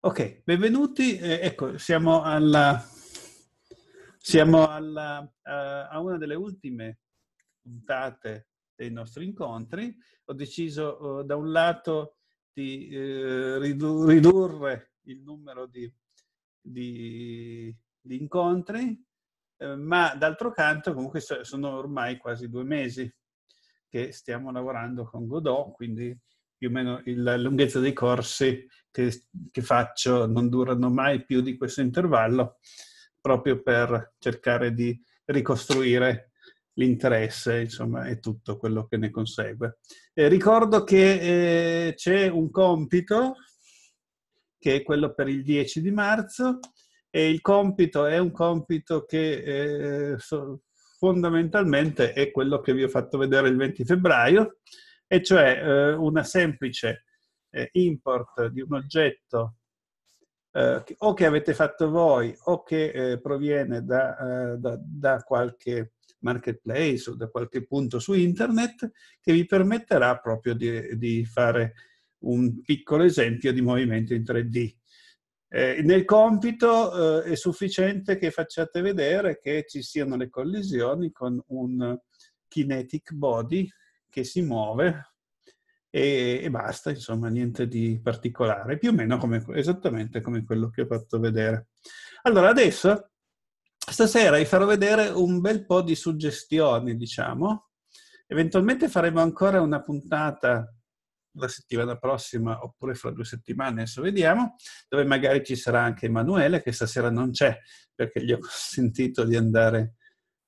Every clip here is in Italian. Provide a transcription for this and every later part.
Ok, benvenuti. Eh, ecco, siamo, alla, siamo alla, uh, a una delle ultime puntate dei nostri incontri. Ho deciso uh, da un lato di uh, ridu- ridurre il numero di, di, di incontri, ma d'altro canto comunque so- sono ormai quasi due mesi che stiamo lavorando con Godot, quindi più o meno la lunghezza dei corsi che, che faccio non durano mai più di questo intervallo, proprio per cercare di ricostruire l'interesse, insomma, e tutto quello che ne consegue. Eh, ricordo che eh, c'è un compito, che è quello per il 10 di marzo, e il compito è un compito che eh, fondamentalmente è quello che vi ho fatto vedere il 20 febbraio, e cioè eh, una semplice eh, import di un oggetto eh, che, o che avete fatto voi o che eh, proviene da, eh, da, da qualche marketplace o da qualche punto su internet che vi permetterà proprio di, di fare un piccolo esempio di movimento in 3D. Eh, nel compito eh, è sufficiente che facciate vedere che ci siano le collisioni con un kinetic body che si muove e, e, basta, insomma, niente di particolare, più o meno come, esattamente come quello che ho fatto vedere. Allora, adesso, stasera vi farò vedere un bel po' di suggestioni, diciamo. Eventualmente faremo ancora una puntata la settimana prossima oppure fra due settimane, adesso vediamo, dove magari ci sarà anche Emanuele, che stasera non c'è perché gli ho consentito di andare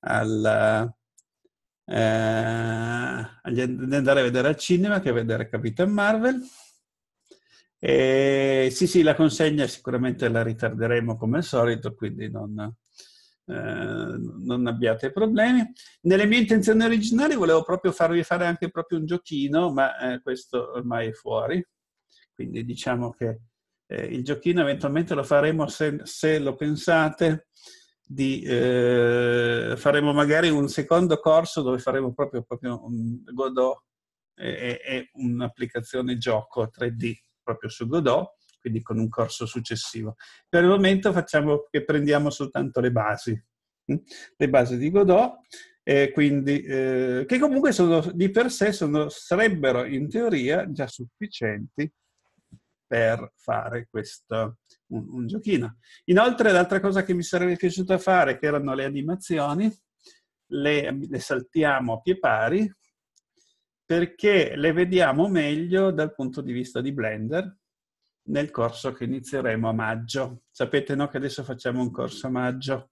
alla, eh, andare a vedere al cinema che vedere Capitan Marvel. E, sì, sì, la consegna sicuramente la ritarderemo come al solito, quindi non, eh, non abbiate problemi. Nelle mie intenzioni originali volevo proprio farvi fare anche proprio un giochino, ma eh, questo ormai è fuori. Quindi diciamo che eh, il giochino eventualmente lo faremo se, se lo pensate di eh, faremo magari un secondo corso dove faremo proprio, proprio un Godot e, e un'applicazione gioco 3D proprio su Godot, quindi con un corso successivo. Per il momento facciamo che prendiamo soltanto le basi, hm? le basi di Godot, eh, quindi, eh, che comunque sono, di per sé sono, sarebbero in teoria già sufficienti per fare questo, un, un giochino. Inoltre l'altra cosa che mi sarebbe piaciuta fare, che erano le animazioni, le, le saltiamo a pie pari perché le vediamo meglio dal punto di vista di Blender nel corso che inizieremo a maggio. Sapete no, che adesso facciamo un corso a maggio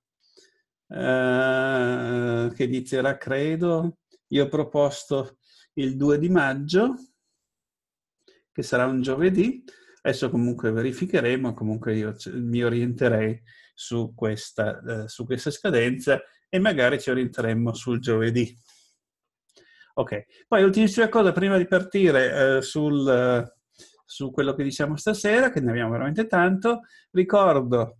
eh, che inizierà, credo, io ho proposto il 2 di maggio, che sarà un giovedì, Adesso comunque verificheremo, comunque io mi orienterei su questa, eh, su questa scadenza e magari ci orienteremo sul giovedì. Ok, poi l'ultimissima cosa prima di partire eh, sul, eh, su quello che diciamo stasera, che ne abbiamo veramente tanto, ricordo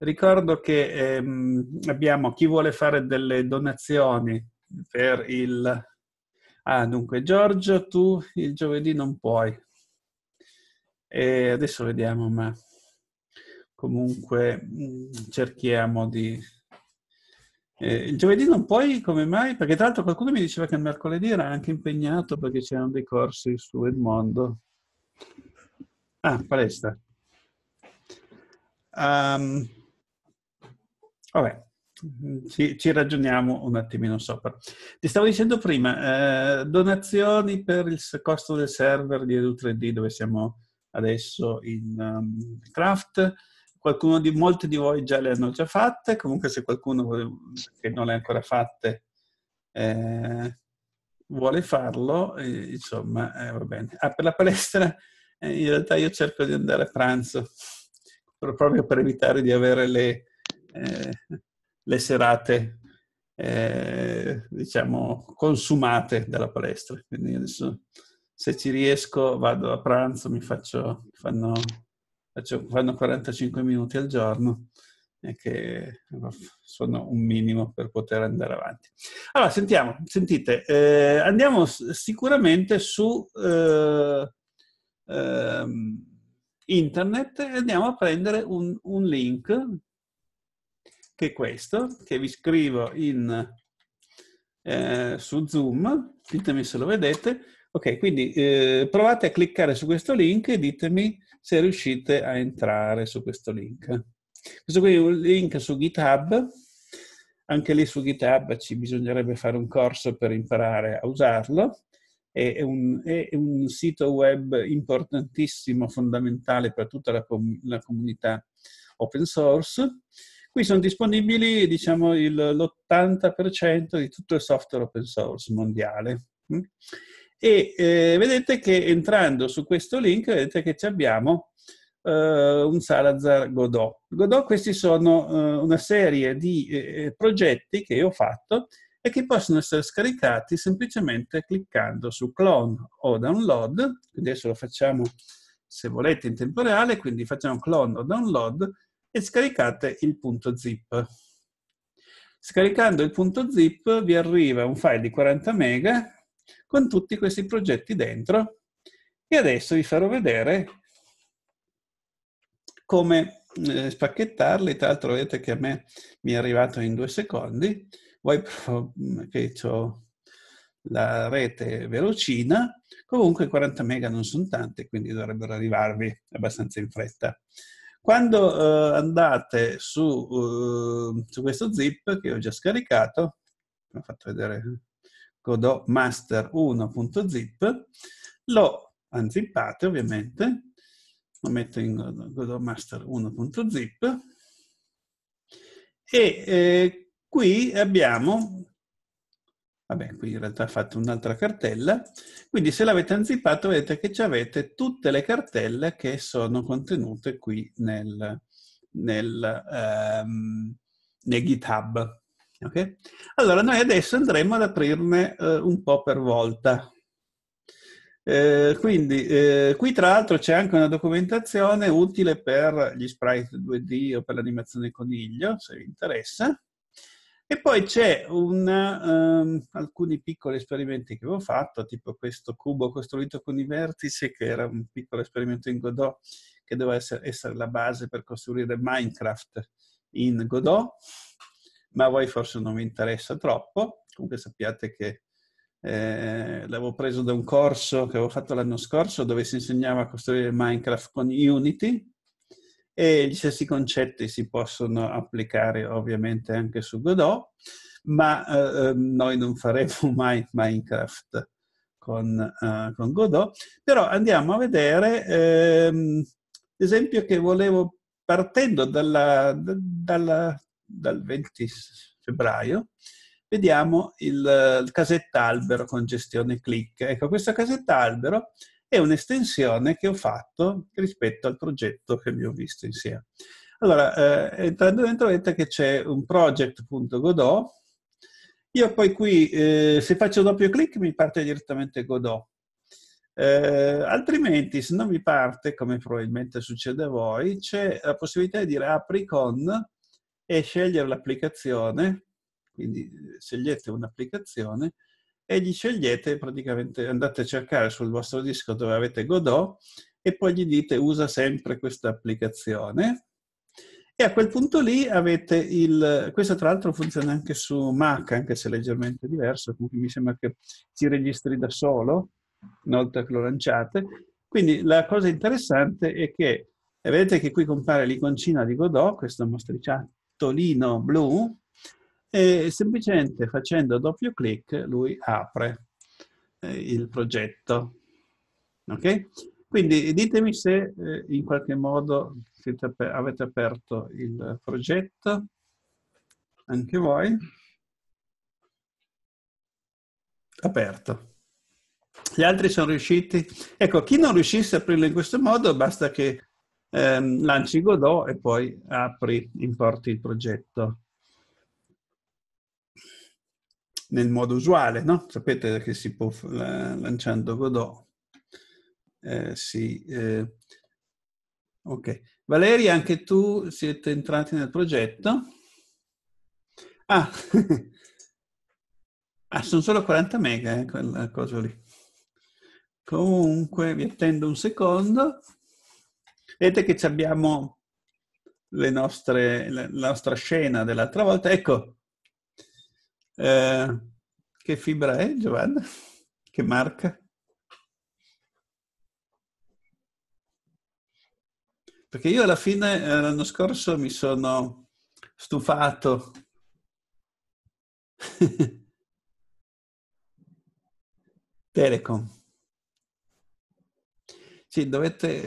Ricordo che ehm, abbiamo chi vuole fare delle donazioni per il... Ah, dunque, Giorgio, tu il giovedì non puoi. E adesso vediamo, ma comunque mm, cerchiamo di... Eh, il giovedì non puoi, come mai? Perché tra l'altro qualcuno mi diceva che il mercoledì era anche impegnato perché c'erano dei corsi su Edmondo. Ah, palestra. Um, vabbè, ci, ci, ragioniamo un attimino sopra. Ti stavo dicendo prima, eh, donazioni per il costo del server di Edu3D dove siamo adesso in um, craft. Qualcuno di, molti di voi già le hanno già fatte, comunque se qualcuno che non le ha ancora fatte eh, vuole farlo, eh, insomma, eh, va bene. Ah, per la palestra eh, in realtà io cerco di andare a pranzo, proprio per evitare di avere le, eh, le serate, eh, diciamo, consumate dalla palestra. Quindi adesso se ci riesco vado a pranzo, mi faccio, fanno, faccio, fanno 45 minuti al giorno e che sono un minimo per poter andare avanti. Allora, sentiamo, sentite, eh, andiamo sicuramente su eh, eh, internet e andiamo a prendere un, un link che è questo, che vi scrivo in eh, su Zoom, ditemi se lo vedete, Ok, quindi eh, provate a cliccare su questo link e ditemi se riuscite a entrare su questo link. Questo qui è un link su GitHub, anche lì su GitHub ci bisognerebbe fare un corso per imparare a usarlo. È un, è un sito web importantissimo, fondamentale per tutta la, com la comunità open source. Qui sono disponibili diciamo, l'80% di tutto il software open source mondiale e eh, vedete che entrando su questo link vedete che abbiamo eh, un Salazar Godot. Godot questi sono eh, una serie di eh, eh, progetti che ho fatto e che possono essere scaricati semplicemente cliccando su clone o download, adesso lo facciamo se volete in tempo reale, quindi facciamo clone o download e scaricate il punto zip. Scaricando il punto zip vi arriva un file di 40 mega con tutti questi progetti dentro. E adesso vi farò vedere come eh, spacchettarli. Tra l'altro vedete che a me mi è arrivato in due secondi. Voi mm, che ho la rete velocina, comunque 40 mega non sono tante, quindi dovrebbero arrivarvi abbastanza in fretta. Quando eh, andate su, uh, su questo zip che ho già scaricato, vi ho fatto vedere godot master 1.zip, lo anzippate ovviamente, lo metto in godot master 1.zip e eh, qui abbiamo, vabbè qui in realtà fate un'altra cartella, quindi se l'avete anzippato vedete che ci avete tutte le cartelle che sono contenute qui nel, nel, ehm, nel GitHub. Okay? Allora, noi adesso andremo ad aprirne eh, un po' per volta. Eh, quindi, eh, qui tra l'altro c'è anche una documentazione utile per gli sprite 2D o per l'animazione coniglio, se vi interessa. E poi c'è um, alcuni piccoli esperimenti che ho fatto, tipo questo cubo costruito con i vertici, che era un piccolo esperimento in Godot, che doveva essere, essere la base per costruire Minecraft in Godot ma a voi forse non vi interessa troppo. Comunque sappiate che eh, l'avevo preso da un corso che avevo fatto l'anno scorso dove si insegnava a costruire Minecraft con Unity e gli stessi concetti si possono applicare ovviamente anche su Godot, ma eh, ehm, noi non faremo mai Minecraft con, eh, con Godot. Però andiamo a vedere ehm, l'esempio che volevo partendo dalla, dalla dal 20 febbraio, vediamo il, il casetta albero con gestione click. Ecco, questa casetta albero è un'estensione che ho fatto rispetto al progetto che vi ho visto insieme. Allora, eh, entrando dentro vedete che c'è un project.godot. Io poi qui, eh, se faccio doppio clic, mi parte direttamente Godot. Eh, altrimenti, se non mi parte, come probabilmente succede a voi, c'è la possibilità di dire apri con e scegliere l'applicazione, quindi eh, scegliete un'applicazione e gli scegliete praticamente, andate a cercare sul vostro disco dove avete Godot e poi gli dite usa sempre questa applicazione e a quel punto lì avete il... Questo tra l'altro funziona anche su Mac, anche se è leggermente diverso, comunque mi sembra che si registri da solo una volta che lo lanciate. Quindi la cosa interessante è che, eh, vedete che qui compare l'iconcina di Godot, questa mostriciata bottolino blu e semplicemente facendo doppio clic lui apre eh, il progetto. Ok? Quindi ditemi se eh, in qualche modo avete aperto il progetto, anche voi. Aperto. Gli altri sono riusciti? Ecco, chi non riuscisse a aprirlo in questo modo, basta che ehm, lanci Godot e poi apri, importi il progetto nel modo usuale, no? Sapete che si può, lanciando Godot, eh, si... Eh, ok. Valeria, anche tu siete entrati nel progetto? Ah, ah sono solo 40 mega, eh, quella cosa lì. Comunque, vi attendo un secondo. Vedete che abbiamo le nostre, la nostra scena dell'altra volta. Ecco, eh, che fibra è Giovanna? Che marca? Perché io alla fine eh, l'anno scorso mi sono stufato. Telecom. Sì, dovete...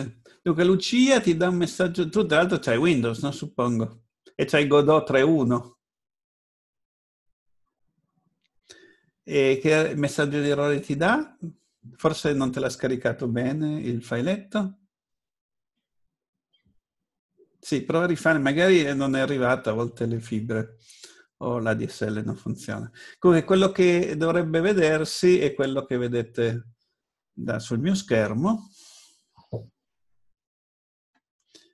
Eh... Luca Lucia ti dà un messaggio, tu tra l'altro c'hai Windows, no? Suppongo. E c'hai Godot 3.1. E che messaggio di errore ti dà? Forse non te l'ha scaricato bene il filetto? Sì, prova a rifare, magari non è arrivata, a volte le fibre o la DSL non funziona. Comunque quello che dovrebbe vedersi è quello che vedete da, sul mio schermo.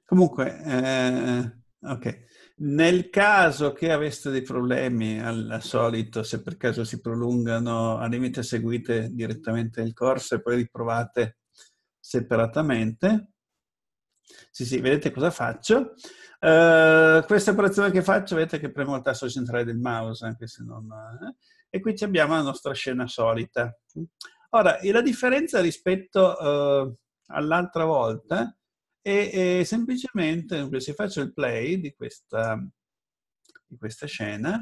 Comunque, eh, ok, nel caso che aveste dei problemi al solito, se per caso si prolungano, al limite seguite direttamente il corso e poi riprovate separatamente. Sì, sì, vedete cosa faccio? Uh, questa operazione che faccio, vedete che premo il tasto centrale del mouse, anche se non... Eh? E qui abbiamo la nostra scena solita. Ora, la differenza rispetto eh, all'altra volta è, è semplicemente, se faccio il play di questa, di questa scena,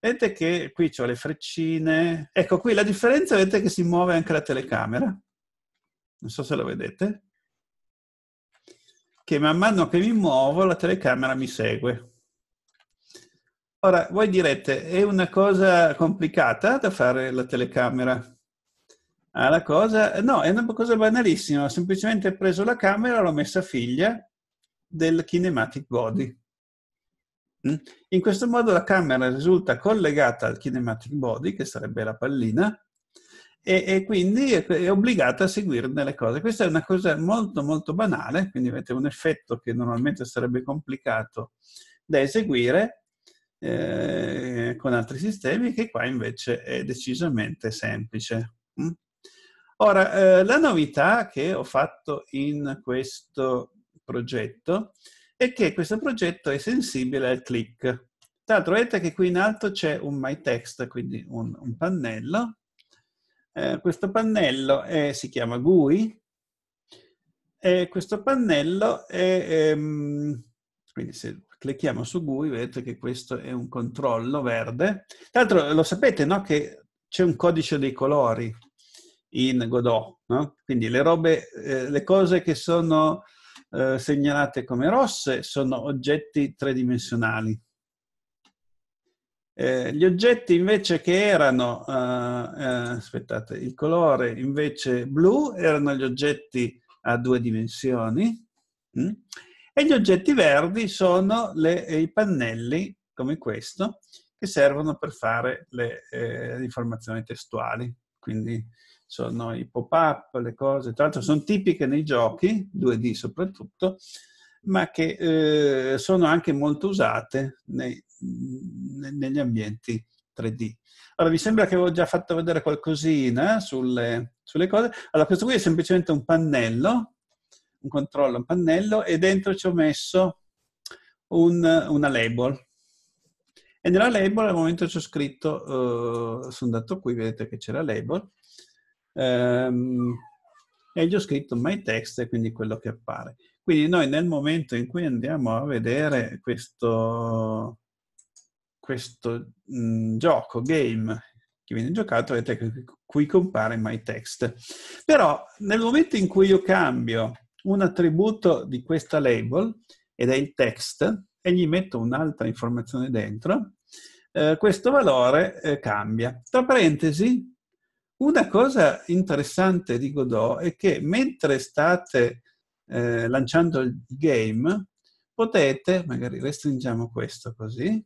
vedete che qui ho le freccine. Ecco, qui la differenza vedete che si muove anche la telecamera. Non so se lo vedete. Che man mano che mi muovo la telecamera mi segue. Ora, voi direte, è una cosa complicata da fare la telecamera? alla cosa. No, è una cosa banalissima. Ho semplicemente preso la camera e l'ho messa figlia del kinematic body. Mm? In questo modo la camera risulta collegata al kinematic body, che sarebbe la pallina, e, e quindi è, è obbligata a seguirne le cose. Questa è una cosa molto molto banale, quindi avete un effetto che normalmente sarebbe complicato da eseguire eh, con altri sistemi, che qua invece è decisamente semplice. Mm? Ora, eh, la novità che ho fatto in questo progetto è che questo progetto è sensibile al click. Tra l'altro vedete che qui in alto c'è un My Text, quindi un, un pannello. Eh, questo pannello è, si chiama GUI e questo pannello è... Ehm, quindi se clicchiamo su GUI vedete che questo è un controllo verde. Tra l'altro lo sapete, no? Che c'è un codice dei colori in Godot. No? Quindi le, robe, eh, le cose che sono eh, segnalate come rosse sono oggetti tridimensionali. Eh, gli oggetti invece che erano, eh, eh, aspettate, il colore invece blu erano gli oggetti a due dimensioni mh? Mm? e gli oggetti verdi sono le, eh, i pannelli come questo che servono per fare le informazioni testuali. Quindi sono i pop-up, le cose, tra l'altro sono tipiche nei giochi, 2D soprattutto, ma che eh, sono anche molto usate nei, negli ambienti 3D. Allora, vi sembra che avevo già fatto vedere qualcosina sulle, sulle cose? Allora, questo qui è semplicemente un pannello, un controllo, un pannello, e dentro ci ho messo un, una label. E nella label al momento ci scritto, eh, sono andato qui, vedete che c'è la label, ehm, e gli ho scritto my text e quindi quello che appare. Quindi noi nel momento in cui andiamo a vedere questo, questo mh, mm, gioco, game, che viene giocato, vedete che qui compare my text. Però nel momento in cui io cambio un attributo di questa label, ed è il text, e gli metto un'altra informazione dentro, eh, questo valore eh, cambia. Tra parentesi, una cosa interessante di Godot è che mentre state eh, lanciando il game, potete, magari restringiamo questo così,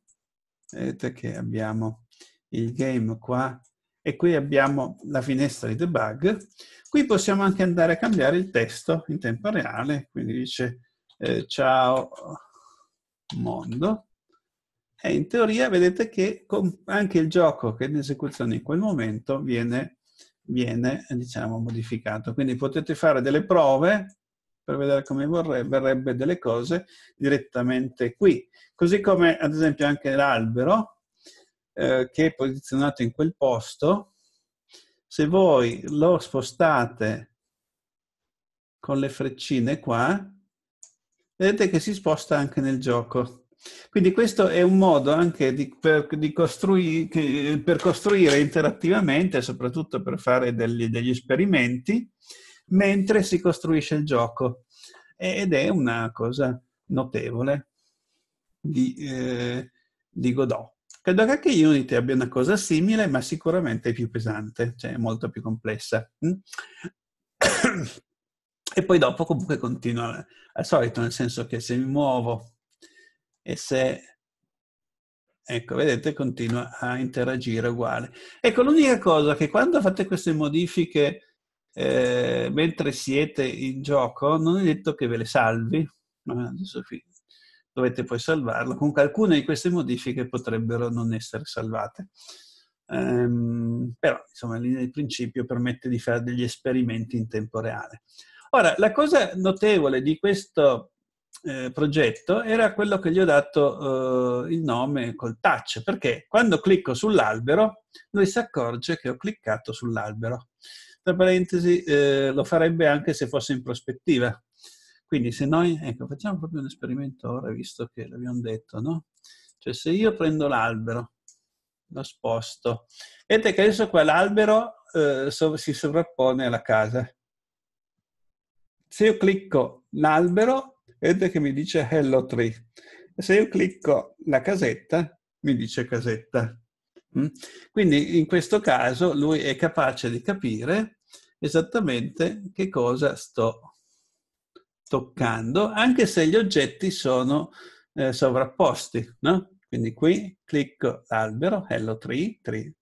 vedete che abbiamo il game qua e qui abbiamo la finestra di debug. Qui possiamo anche andare a cambiare il testo in tempo reale, quindi dice eh, ciao mondo. E in teoria vedete che anche il gioco che è in esecuzione in quel momento viene viene diciamo, modificato. Quindi potete fare delle prove per vedere come verrebbe delle cose direttamente qui. Così come ad esempio anche l'albero eh, che è posizionato in quel posto, se voi lo spostate con le freccine qua, vedete che si sposta anche nel gioco. Quindi questo è un modo anche di, per, di costrui, per, costruire interattivamente, soprattutto per fare degli, degli esperimenti, mentre si costruisce il gioco. Ed è una cosa notevole di, eh, di Godot. Credo che anche Unity abbia una cosa simile, ma sicuramente più pesante, cioè molto più complessa. Mm? E poi dopo comunque continua al solito, nel senso che se mi muovo e se Ecco, vedete, continua a interagire uguale. Ecco, l'unica cosa che quando fate queste modifiche eh, mentre siete in gioco, non è detto che ve le salvi, adesso qui dovete poi salvarlo. Comunque alcune di queste modifiche potrebbero non essere salvate. Ehm, però, insomma, in linea di principio permette di fare degli esperimenti in tempo reale. Ora, la cosa notevole di questo eh, progetto era quello che gli ho dato eh, il nome col touch, perché quando clicco sull'albero lui si accorge che ho cliccato sull'albero. Tra parentesi, eh, lo farebbe anche se fosse in prospettiva. Quindi se noi, ecco, facciamo proprio un esperimento ora, visto che l'abbiamo detto, no? Cioè se io prendo l'albero, lo sposto, vedete che adesso qua l'albero eh, so, si sovrappone alla casa. Se io clicco l'albero, vedete che mi dice Hello Tree. E se io clicco la casetta, mi dice casetta. Mm? Quindi in questo caso lui è capace di capire esattamente che cosa sto toccando, anche se gli oggetti sono eh, sovrapposti. No? Quindi qui clicco l'albero, hello tree, tree,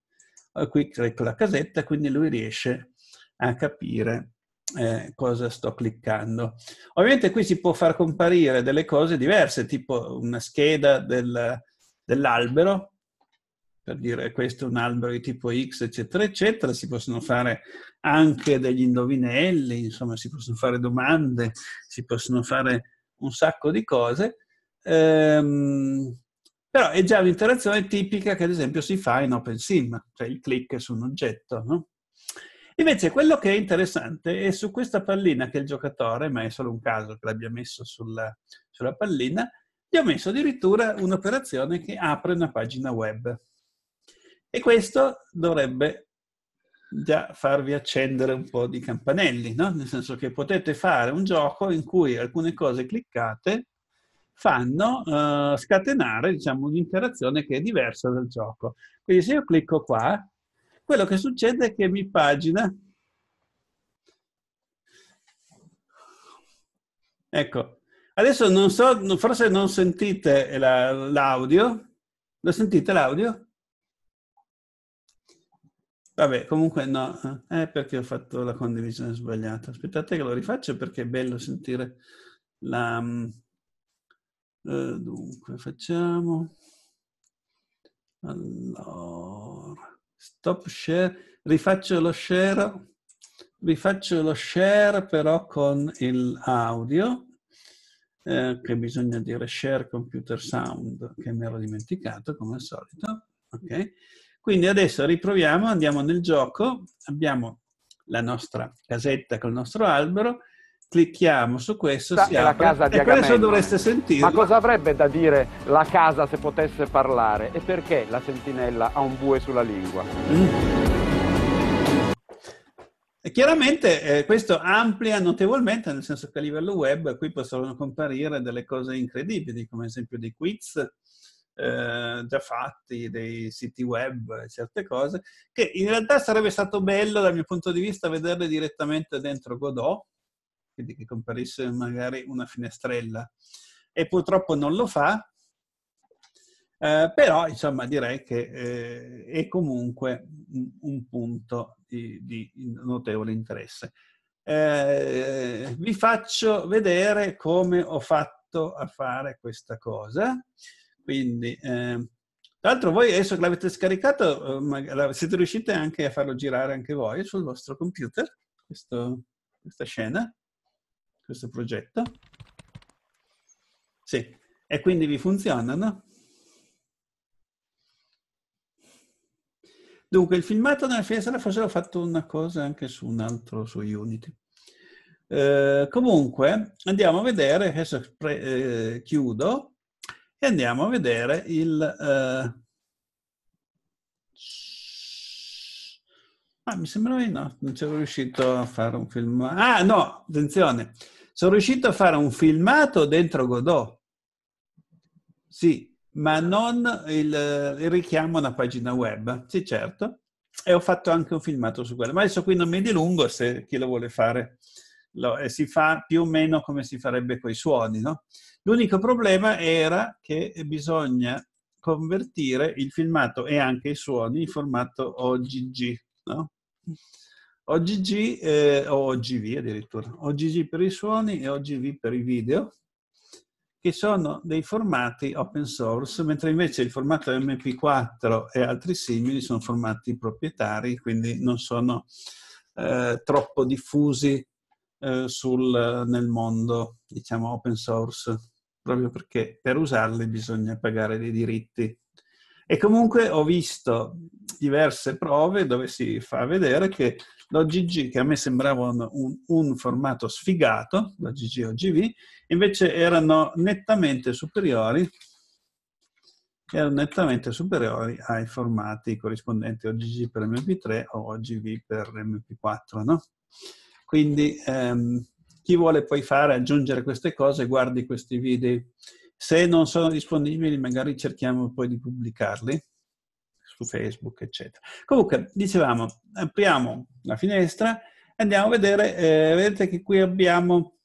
eh, qui clicco la casetta, quindi lui riesce a capire eh, cosa sto cliccando. Ovviamente qui si può far comparire delle cose diverse, tipo una scheda del, dell'albero, per dire questo è un albero di tipo X, eccetera, eccetera. Si possono fare anche degli indovinelli, insomma, si possono fare domande, si possono fare un sacco di cose. Ehm, però è già un'interazione tipica che ad esempio si fa in OpenSim, cioè il click su un oggetto, no? Invece quello che è interessante è su questa pallina che il giocatore, ma è solo un caso che l'abbia messo sulla, sulla pallina, gli ho messo addirittura un'operazione che apre una pagina web. E questo dovrebbe già farvi accendere un po' di campanelli, no? nel senso che potete fare un gioco in cui alcune cose cliccate fanno uh, scatenare diciamo, un'interazione che è diversa dal gioco. Quindi se io clicco qua, quello che succede è che mi pagina... Ecco, adesso non so, forse non sentite l'audio. Lo sentite l'audio? Vabbè, comunque no, eh, è perché ho fatto la condivisione sbagliata. Aspettate che lo rifaccio perché è bello sentire la... Mm, eh, dunque, facciamo... Allora... Stop share, rifaccio lo share, rifaccio lo share però con l'audio, eh, che bisogna dire share computer sound, che mi ero dimenticato come al solito. Okay. Quindi adesso riproviamo, andiamo nel gioco, abbiamo la nostra casetta col nostro albero, clicchiamo su questo Sta, si apre, la casa di Agamemnon. adesso dovreste sentirlo. Ma cosa avrebbe da dire la casa se potesse parlare? E perché la sentinella ha un bue sulla lingua? Mm. E chiaramente eh, questo amplia notevolmente, nel senso che a livello web qui possono comparire delle cose incredibili, come ad esempio dei quiz eh, già fatti, dei siti web, certe cose, che in realtà sarebbe stato bello dal mio punto di vista vederle direttamente dentro Godot, quindi che comparisse magari una finestrella. E purtroppo non lo fa, eh, però insomma direi che eh, è comunque un punto di, di notevole interesse. Eh, vi faccio vedere come ho fatto a fare questa cosa. Quindi, eh, tra l'altro voi adesso che l'avete scaricato, eh, siete riusciti anche a farlo girare anche voi sul vostro computer, questo, questa scena questo progetto. Sì, e quindi vi funzionano. Dunque, il filmato nella finestra, forse ho fatto una cosa anche su un altro, su Unity. Eh, comunque, andiamo a vedere, adesso pre, eh, chiudo, e andiamo a vedere il... Eh... Ah, mi sembra di no, non c'ero riuscito a fare un film. Ah, no, attenzione! Sono riuscito a fare un filmato dentro Godot. Sì, ma non il, il richiamo a una pagina web. Sì, certo. E ho fatto anche un filmato su quello. Ma adesso qui non mi dilungo se chi lo vuole fare. Lo, e eh, si fa più o meno come si farebbe con i suoni, no? L'unico problema era che bisogna convertire il filmato e anche i suoni in formato OGG, no? OGG, eh, o OGV addirittura, OGG per i suoni e OGV per i video, che sono dei formati open source, mentre invece il formato MP4 e altri simili sono formati proprietari, quindi non sono eh, troppo diffusi eh, sul, nel mondo, diciamo, open source, proprio perché per usarli bisogna pagare dei diritti. E comunque ho visto diverse prove dove si fa vedere che l'OGG che a me sembrava un, un, un formato sfigato, la GG OGV, invece erano nettamente superiori erano nettamente superiori ai formati corrispondenti OGG per MP3 o OGV per MP4. No? Quindi ehm, chi vuole poi fare, aggiungere queste cose, guardi questi video. Se non sono disponibili, magari cerchiamo poi di pubblicarli su Facebook, eccetera. Comunque, dicevamo, apriamo la finestra e andiamo a vedere, eh, vedete che qui abbiamo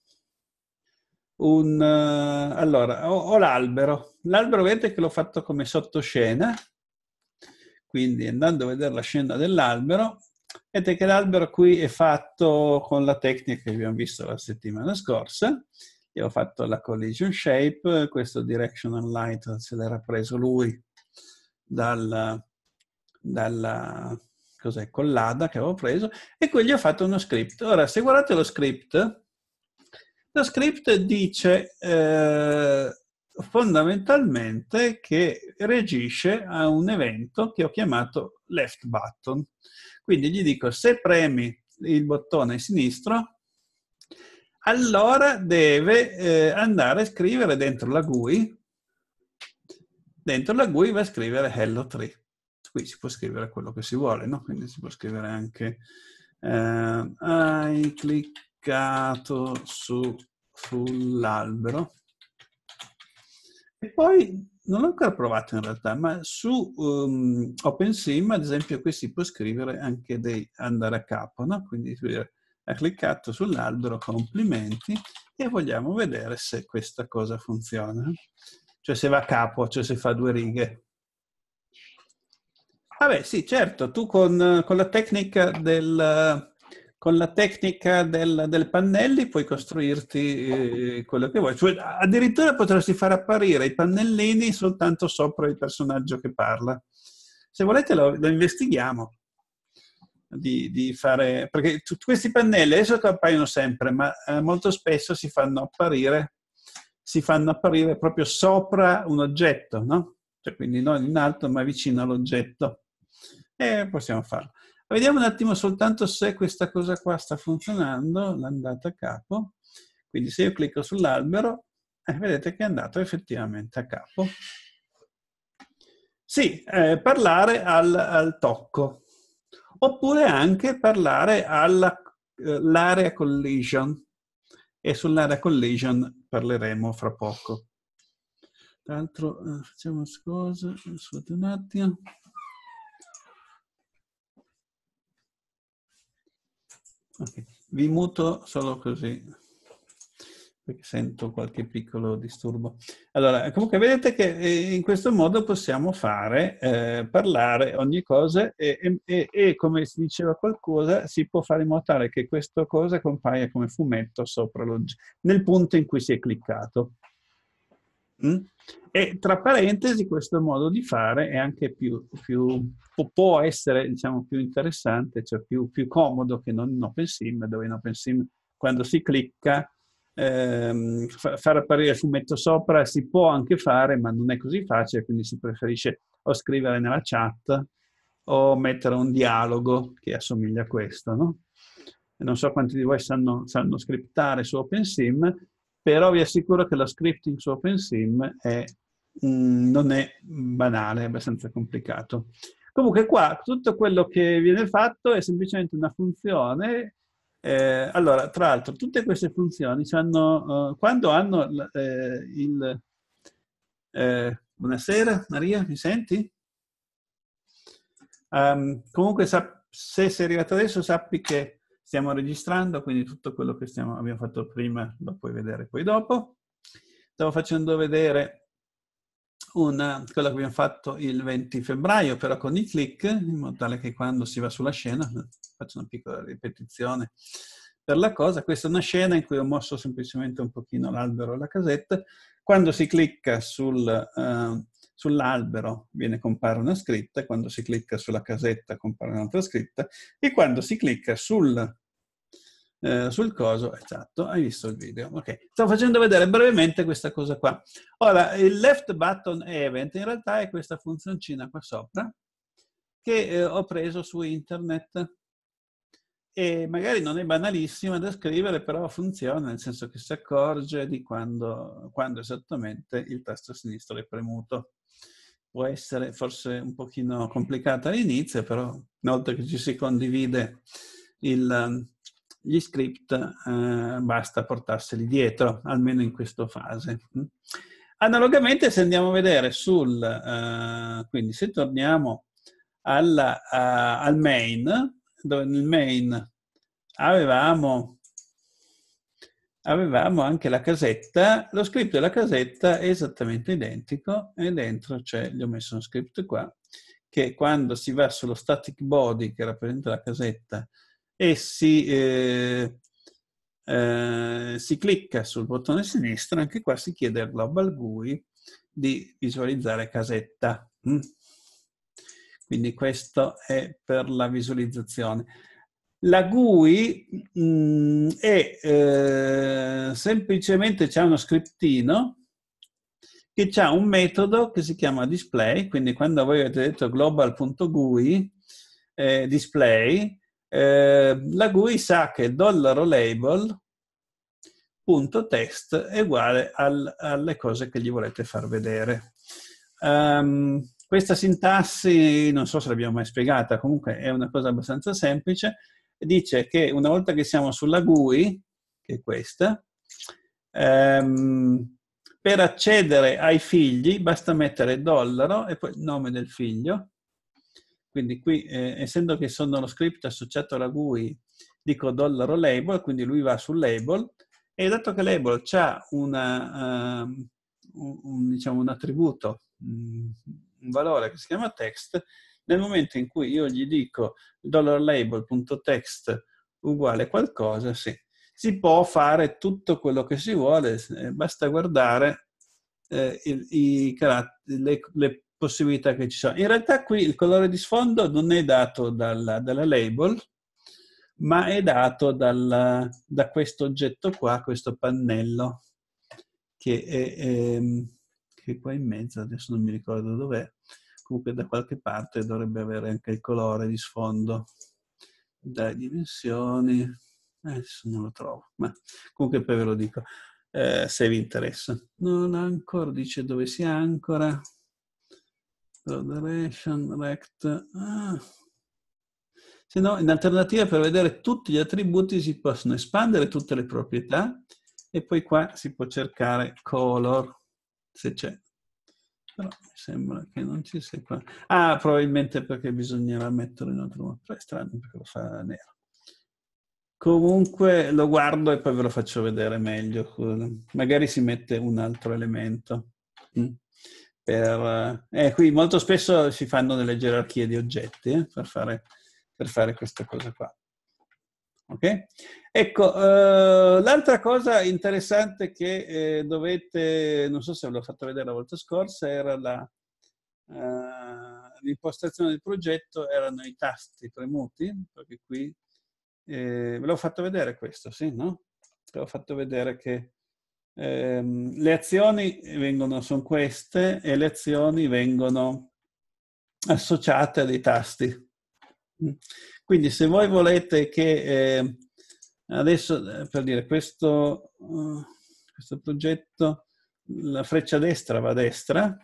un... Uh, allora, ho, ho l'albero. L'albero vedete che l'ho fatto come sottoscena, quindi andando a vedere la scena dell'albero, vedete che l'albero qui è fatto con la tecnica che abbiamo visto la settimana scorsa, io ho fatto la collision shape, questo directional light se l'era preso lui dal, dalla cos'è, collada che avevo preso e qui gli ho fatto uno script. Ora, se guardate lo script, lo script dice eh, fondamentalmente che reagisce a un evento che ho chiamato left button. Quindi gli dico se premi il bottone sinistro, allora deve eh, andare a scrivere dentro la GUI, dentro la GUI va a scrivere hello 3 qui si può scrivere quello che si vuole, no? quindi si può scrivere anche eh, hai cliccato su, sull'albero. E poi non l'ho ancora provato in realtà, ma su um, ehm, OpenSim, ad esempio, qui si può scrivere anche dei andare a capo, no? Quindi ha cliccato sull'albero, complimenti, e vogliamo vedere se questa cosa funziona. Cioè se va a capo, cioè se fa due righe. Ah beh, sì, certo, tu con, con la tecnica del... Con la tecnica del, del pannelli puoi costruirti eh, quello che vuoi. Cioè, addirittura potresti far apparire i pannellini soltanto sopra il personaggio che parla. Se volete lo, lo investighiamo. Di, di, fare, perché tu, questi pannelli adesso appaiono sempre, ma eh, molto spesso si fanno apparire, si fanno apparire proprio sopra un oggetto, no? Cioè, quindi non in alto, ma vicino all'oggetto e possiamo farlo. Vediamo un attimo soltanto se questa cosa qua sta funzionando, l'andata a capo. Quindi se io clicco sull'albero, eh, vedete che è andato effettivamente a capo. Sì, eh, parlare al, al, tocco. Oppure anche parlare all'area eh, collision. E sull'area collision parleremo fra poco. Tra l'altro, eh, facciamo scusa, scusate un attimo. Okay. Vi muto solo così, perché sento qualche piccolo disturbo. Allora, comunque vedete che eh, in questo modo possiamo fare, eh, parlare ogni cosa e, e, e, come si diceva qualcosa, si può fare in modo tale che questa cosa compaia come fumetto sopra nel punto in cui si è cliccato. Mm? E tra parentesi, questo modo di fare è anche più, più può essere diciamo, più interessante, cioè più, più comodo che non in OpenSim, dove in OpenSim quando si clicca ehm, far apparire il fumetto sopra si può anche fare, ma non è così facile, quindi si preferisce o scrivere nella chat o mettere un dialogo che assomiglia a questo. No? Non so quanti di voi sanno, sanno scriptare su OpenSim, però vi assicuro che lo scripting su OpenSim è, mm, non è banale, è abbastanza complicato. Comunque qua tutto quello che viene fatto è semplicemente una funzione. Eh, allora, tra l'altro, tutte queste funzioni hanno, eh, quando hanno eh, il... Eh, buonasera Maria, mi senti? Um, comunque se sei arrivato adesso sappi che Stiamo registrando, quindi tutto quello che stiamo, abbiamo fatto prima lo puoi vedere poi dopo. Stavo facendo vedere una, quello che abbiamo fatto il 20 febbraio, però con i click, in modo tale che quando si va sulla scena, faccio una piccola ripetizione per la cosa, questa è una scena in cui ho mosso semplicemente un pochino l'albero e la casetta, quando si clicca sul, uh, sull'albero viene, compare una scritta, quando si clicca sulla casetta compare un'altra scritta e quando si clicca sul eh, sul coso, esatto, hai visto il video. Ok, sto facendo vedere brevemente questa cosa qua. Ora, il left button event in realtà è questa funzioncina qua sopra che eh, ho preso su internet e magari non è banalissima da scrivere, però funziona, nel senso che si accorge di quando, quando esattamente il tasto sinistro è premuto. Può essere forse un pochino complicato all'inizio, però una volta che ci si condivide il, gli script eh, basta portarseli dietro, almeno in questa fase. Mm. Analogamente, se andiamo a vedere sul, eh, quindi se torniamo alla, eh, al main, dove nel main avevamo, avevamo anche la casetta, lo script della casetta è esattamente identico e dentro c'è, gli ho messo uno script qua, che quando si va sullo static body che rappresenta la casetta, e si, eh, eh, si clicca sul bottone sinistro, anche qua si chiede al Global GUI di visualizzare casetta. Mm. Quindi questo è per la visualizzazione. La GUI mh, mm, è eh, semplicemente c'è uno scriptino che ha un metodo che si chiama display, quindi quando voi avete detto global.gui eh, display, eh, la GUI sa che $label.test è uguale al, alle cose che gli volete far vedere. Um, questa sintassi, non so se l'abbiamo mai spiegata, comunque è una cosa abbastanza semplice, dice che una volta che siamo sulla GUI, che è questa, ehm, per accedere ai figli basta mettere dollaro e poi il nome del figlio quindi qui, eh, essendo che sono lo script associato alla GUI, dico dollaro label, quindi lui va sul label, e dato che label ha una, uh, un, diciamo, un, attributo, mm, un valore che si chiama text, nel momento in cui io gli dico $label.text uguale qualcosa, sì, si può fare tutto quello che si vuole, eh, basta guardare eh, i, i le, le, possibilità che ci sono. In realtà qui il colore di sfondo non è dato dalla, dalla label, ma è dato dal, da questo oggetto qua, questo pannello, che è, è, ehm, che è qua in mezzo, adesso non mi ricordo dov'è, comunque da qualche parte dovrebbe avere anche il colore di sfondo, dalle dimensioni, eh, adesso non lo trovo, ma comunque poi ve lo dico, eh, se vi interessa. Non ancora dice dove sia ancora, Adoration, rect. Ah. Se no, in alternativa per vedere tutti gli attributi si possono espandere tutte le proprietà e poi qua si può cercare color, se c'è. Però mi sembra che non ci sia qua. Ah, probabilmente perché bisognerà metterlo in altro modo. Però è strano perché lo fa nero. Comunque lo guardo e poi ve lo faccio vedere meglio. Magari si mette un altro elemento. Mm. Per, eh, eh, qui molto spesso si fanno delle gerarchie di oggetti eh, per, fare, per, fare, questa cosa qua. Okay? Ecco, eh, l'altra cosa interessante che eh, dovete, non so se ve l'ho fatto vedere la volta scorsa, era la, eh, l'impostazione del progetto, erano i tasti premuti, perché qui ve l'ho fatto vedere questo, sì, no? Ve l'ho fatto vedere che Ehm, le azioni vengono, sono queste e le azioni vengono associate a dei tasti. Quindi se voi volete che ehm, eh, adesso, per dire, questo, eh, questo progetto, la freccia destra va a destra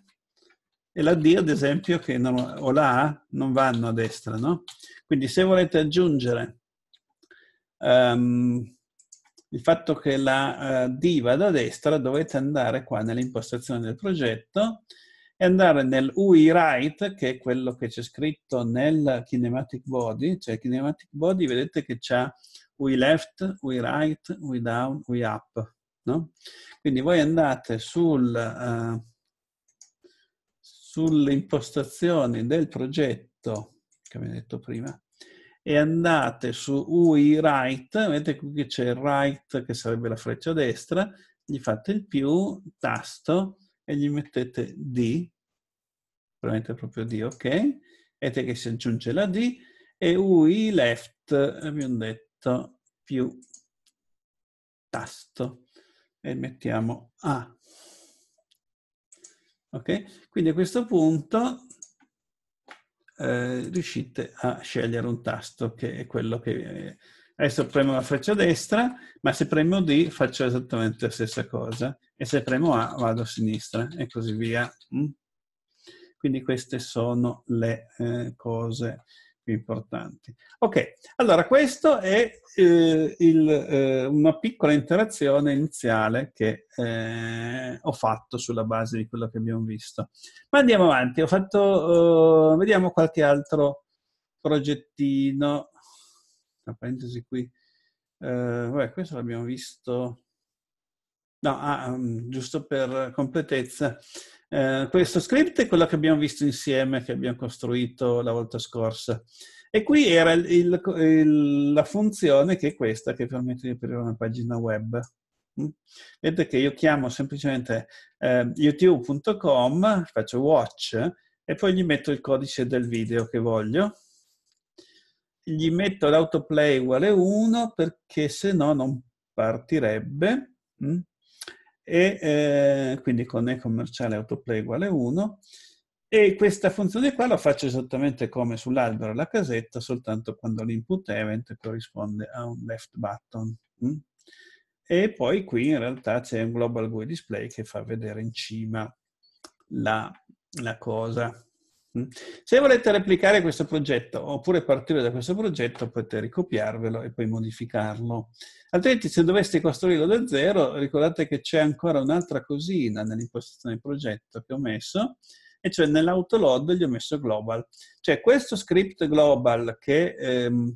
e la D, ad esempio, non, o la A non vanno a destra, no? Quindi se volete aggiungere um, il fatto che la uh, diva da destra dovete andare qua nell'impostazione del progetto e andare nel UI Write, che è quello che c'è scritto nel Kinematic Body, cioè Kinematic Body vedete che c'è UI Left, UI Right, UI Down, UI Up. No? Quindi voi andate sul, uh, eh, sulle del progetto, che vi ho detto prima, e andate su UI right, vedete qui che c'è right che sarebbe la freccia destra, gli fate il più, tasto e gli mettete D, premete proprio D, ok? Vedete che si aggiunge la D e UI left abbiamo detto più tasto e mettiamo A. Ok? Quindi a questo punto eh, riuscite a scegliere un tasto che è quello che... Eh, adesso premo la freccia destra, ma se premo D faccio esattamente la stessa cosa e se premo A vado a sinistra e così via. Mm? Quindi queste sono le eh, cose più importanti. Ok, allora questo è eh, il, eh, una piccola interazione iniziale che eh, ho fatto sulla base di quello che abbiamo visto. Ma andiamo avanti, ho fatto, eh, vediamo qualche altro progettino, una parentesi qui, eh, vabbè, questo l'abbiamo visto, no, ah, mm, giusto per completezza, eh, questo script è quello che abbiamo visto insieme, che abbiamo costruito la volta scorsa. E qui era il, il, la funzione che è questa, che permette di aprire una pagina web. Mm? Vedete che io chiamo semplicemente eh, youtube.com, faccio watch e poi gli metto il codice del video che voglio. Gli metto l'autoplay uguale 1 perché se no non partirebbe. Mm? e eh, quindi con e commerciale autoplay uguale 1 e questa funzione qua la faccio esattamente come sull'albero la casetta, soltanto quando l'input event corrisponde a un left button. Mm? E poi qui in realtà c'è un global GUI display che fa vedere in cima la, la cosa. Mm. Se volete replicare questo progetto oppure partire da questo progetto potete ricopiarvelo e poi modificarlo. Altrimenti se doveste costruirlo da zero ricordate che c'è ancora un'altra cosina nell'impostazione del progetto che ho messo e cioè nell'autoload gli ho messo global. Cioè questo script global che... Ehm,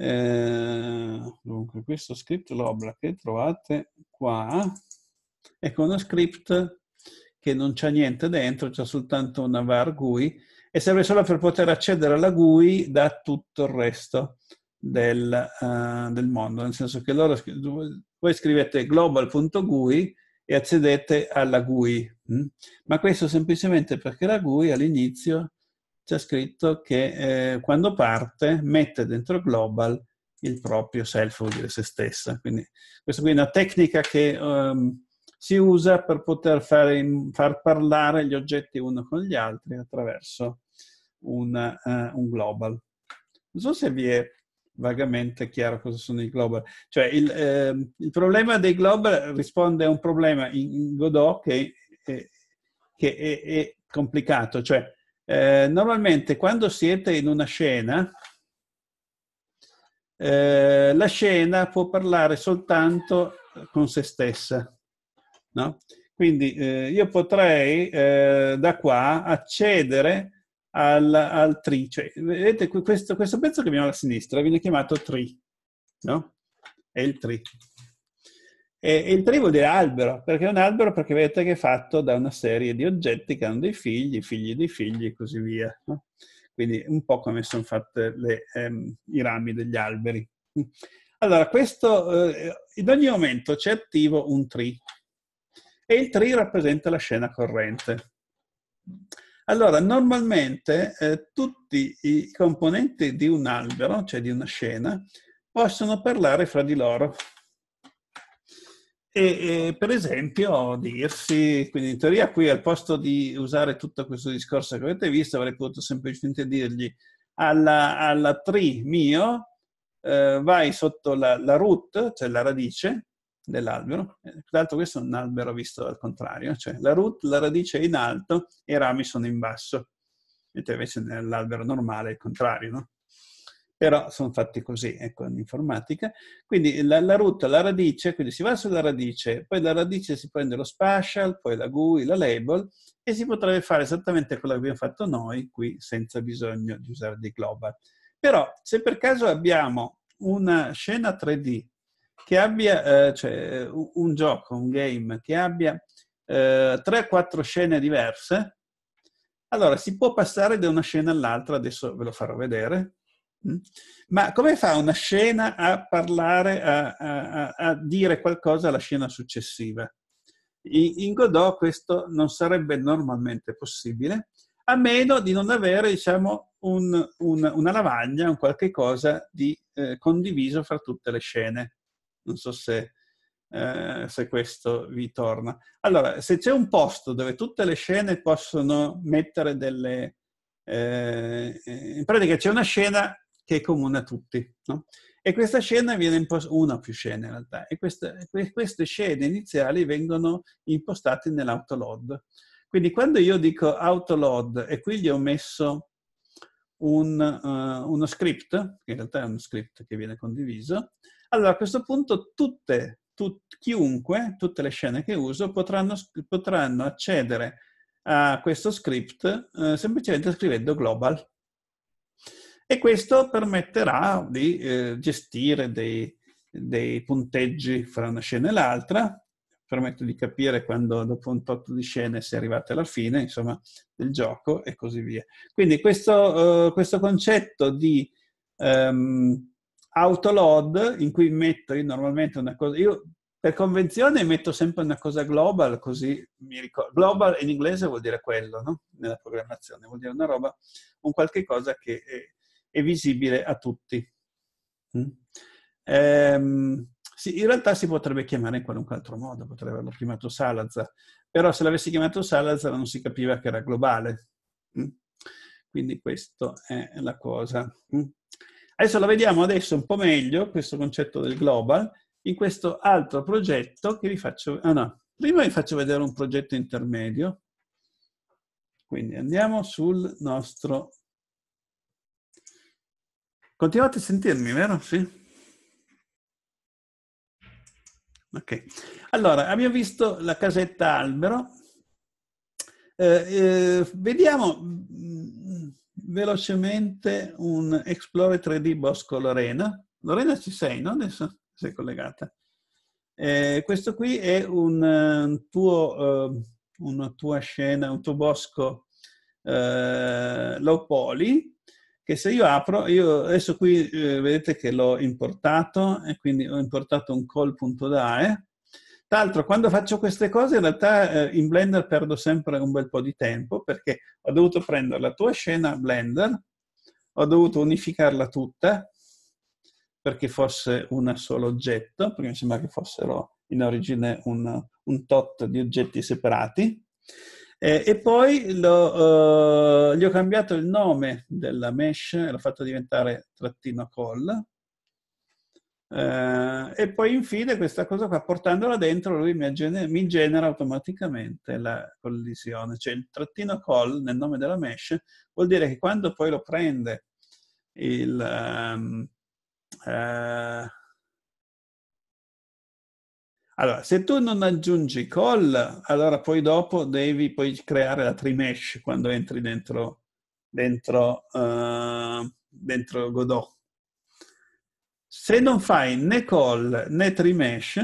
eh, dunque, questo script global che trovate qua è uno script che non c'è niente dentro, c'è soltanto una var GUI e serve solo per poter accedere alla GUI da tutto il resto del, uh, del mondo, nel senso che loro, voi scrivete global.gui e accedete alla GUI, mm? ma questo semplicemente perché la GUI all'inizio c'è scritto che eh, quando parte mette dentro global il proprio self, vuol dire se stessa. Quindi questa qui è una tecnica che... Um, si usa per poter fare, far parlare gli oggetti uno con gli altri attraverso un, uh, un global. Non so se vi è vagamente chiaro cosa sono i global. Cioè il, eh, il problema dei global risponde a un problema in, Godot che, è, che è, è complicato. Cioè, eh, normalmente quando siete in una scena, eh, la scena può parlare soltanto con se stessa. No? Quindi eh, io potrei eh, da qua accedere al, al tree, cioè vedete questo, questo, pezzo che viene alla sinistra viene chiamato tree, no? È il tree. E, e il tree vuol dire albero, perché è un albero perché vedete che è fatto da una serie di oggetti che hanno dei figli, figli dei figli e così via. No? Quindi un po' come sono fatte le, ehm, i rami degli alberi. Allora, questo, eh, in ogni momento c'è attivo un tree e il tri rappresenta la scena corrente. Allora, normalmente eh, tutti i componenti di un albero, cioè di una scena, possono parlare fra di loro. E, e, per esempio dirsi, quindi in teoria qui al posto di usare tutto questo discorso che avete visto, avrei potuto semplicemente dirgli alla, alla tri mio eh, vai sotto la, la root, cioè la radice, dell'albero. Tra eh, l'altro questo è un albero visto dal contrario, cioè la root, la radice è in alto e i rami sono in basso, mentre invece nell'albero normale è il contrario, no? Però sono fatti così, ecco, in informatica. Quindi la, la root, la radice, quindi si va sulla radice, poi la radice si prende lo spatial, poi la GUI, la label, e si potrebbe fare esattamente quello che abbiamo fatto noi qui, senza bisogno di usare di global. Però, se per caso abbiamo una scena 3D che abbia eh, cioè, un gioco, un game che abbia eh, 3-4 scene diverse, allora si può passare da una scena all'altra, adesso ve lo farò vedere. Mm, ma come fa una scena a parlare, a, a, a dire qualcosa alla scena successiva? In Godot questo non sarebbe normalmente possibile, a meno di non avere diciamo, un, un, una lavagna, un qualche cosa di eh, condiviso fra tutte le scene. Non so se, eh, se questo vi torna. Allora, se c'è un posto dove tutte le scene possono mettere delle... Eh, in pratica c'è una scena che è comune a tutti, no? E questa scena viene impostata, una o più scene in realtà, e queste, queste scene iniziali vengono impostate nell'autoload. Quindi quando io dico autoload e qui gli ho messo un, uh, uno script, che in realtà è uno script che viene condiviso, allora a questo punto tutte, tut, chiunque, tutte le scene che uso potranno, potranno accedere a questo script eh, semplicemente scrivendo global. E questo permetterà di eh, gestire dei, dei punteggi fra una scena e l'altra, permette di capire quando dopo un tot di scene si è arrivati alla fine, insomma, del gioco e così via. Quindi questo, uh, questo concetto di um, autoload in cui metto io normalmente una cosa, io per convenzione metto sempre una cosa global, così mi ricordo. Global in inglese vuol dire quello, no? Nella programmazione, vuol dire una roba, un qualche cosa che è, è visibile a tutti. Mm? Ehm, sì, in realtà si potrebbe chiamare in qualunque altro modo, potrebbe averlo chiamato Salazar, però se l'avessi chiamato Salazar non si capiva che era globale. Mm? Quindi questa è la cosa. Mm? Adesso la vediamo adesso un po' meglio, questo concetto del global, in questo altro progetto che vi faccio... Ah no, prima vi faccio vedere un progetto intermedio. Quindi andiamo sul nostro... Continuate a sentirmi, vero? Sì? Ok. Allora, abbiamo visto la casetta albero. Eh, eh, vediamo velocemente un Explore 3D Bosco Lorena. Lorena ci sei, no? Adesso sei collegata. Eh, questo qui è un, un tuo, eh, una tua scena, un tuo bosco eh, low poly, che se io apro, io adesso qui eh, vedete che l'ho importato e quindi ho importato un call.dae tra l'altro, quando faccio queste cose, in realtà eh, in Blender perdo sempre un bel po' di tempo perché ho dovuto prendere la tua scena Blender, ho dovuto unificarla tutta perché fosse un solo oggetto, perché mi sembra che fossero in origine un, un tot di oggetti separati. Eh, e poi lo, eh, gli ho cambiato il nome della mesh, l'ho fatto diventare trattino call, eh, e poi infine questa cosa qua, portandola dentro, lui mi, genera, mi genera automaticamente la collisione, cioè il trattino call nel nome della mesh vuol dire che quando poi lo prende il... Um, eh, allora, se tu non aggiungi call, allora poi dopo devi poi creare la trimesh quando entri dentro, dentro, uh, dentro Godot. Se non fai né call né trimesh,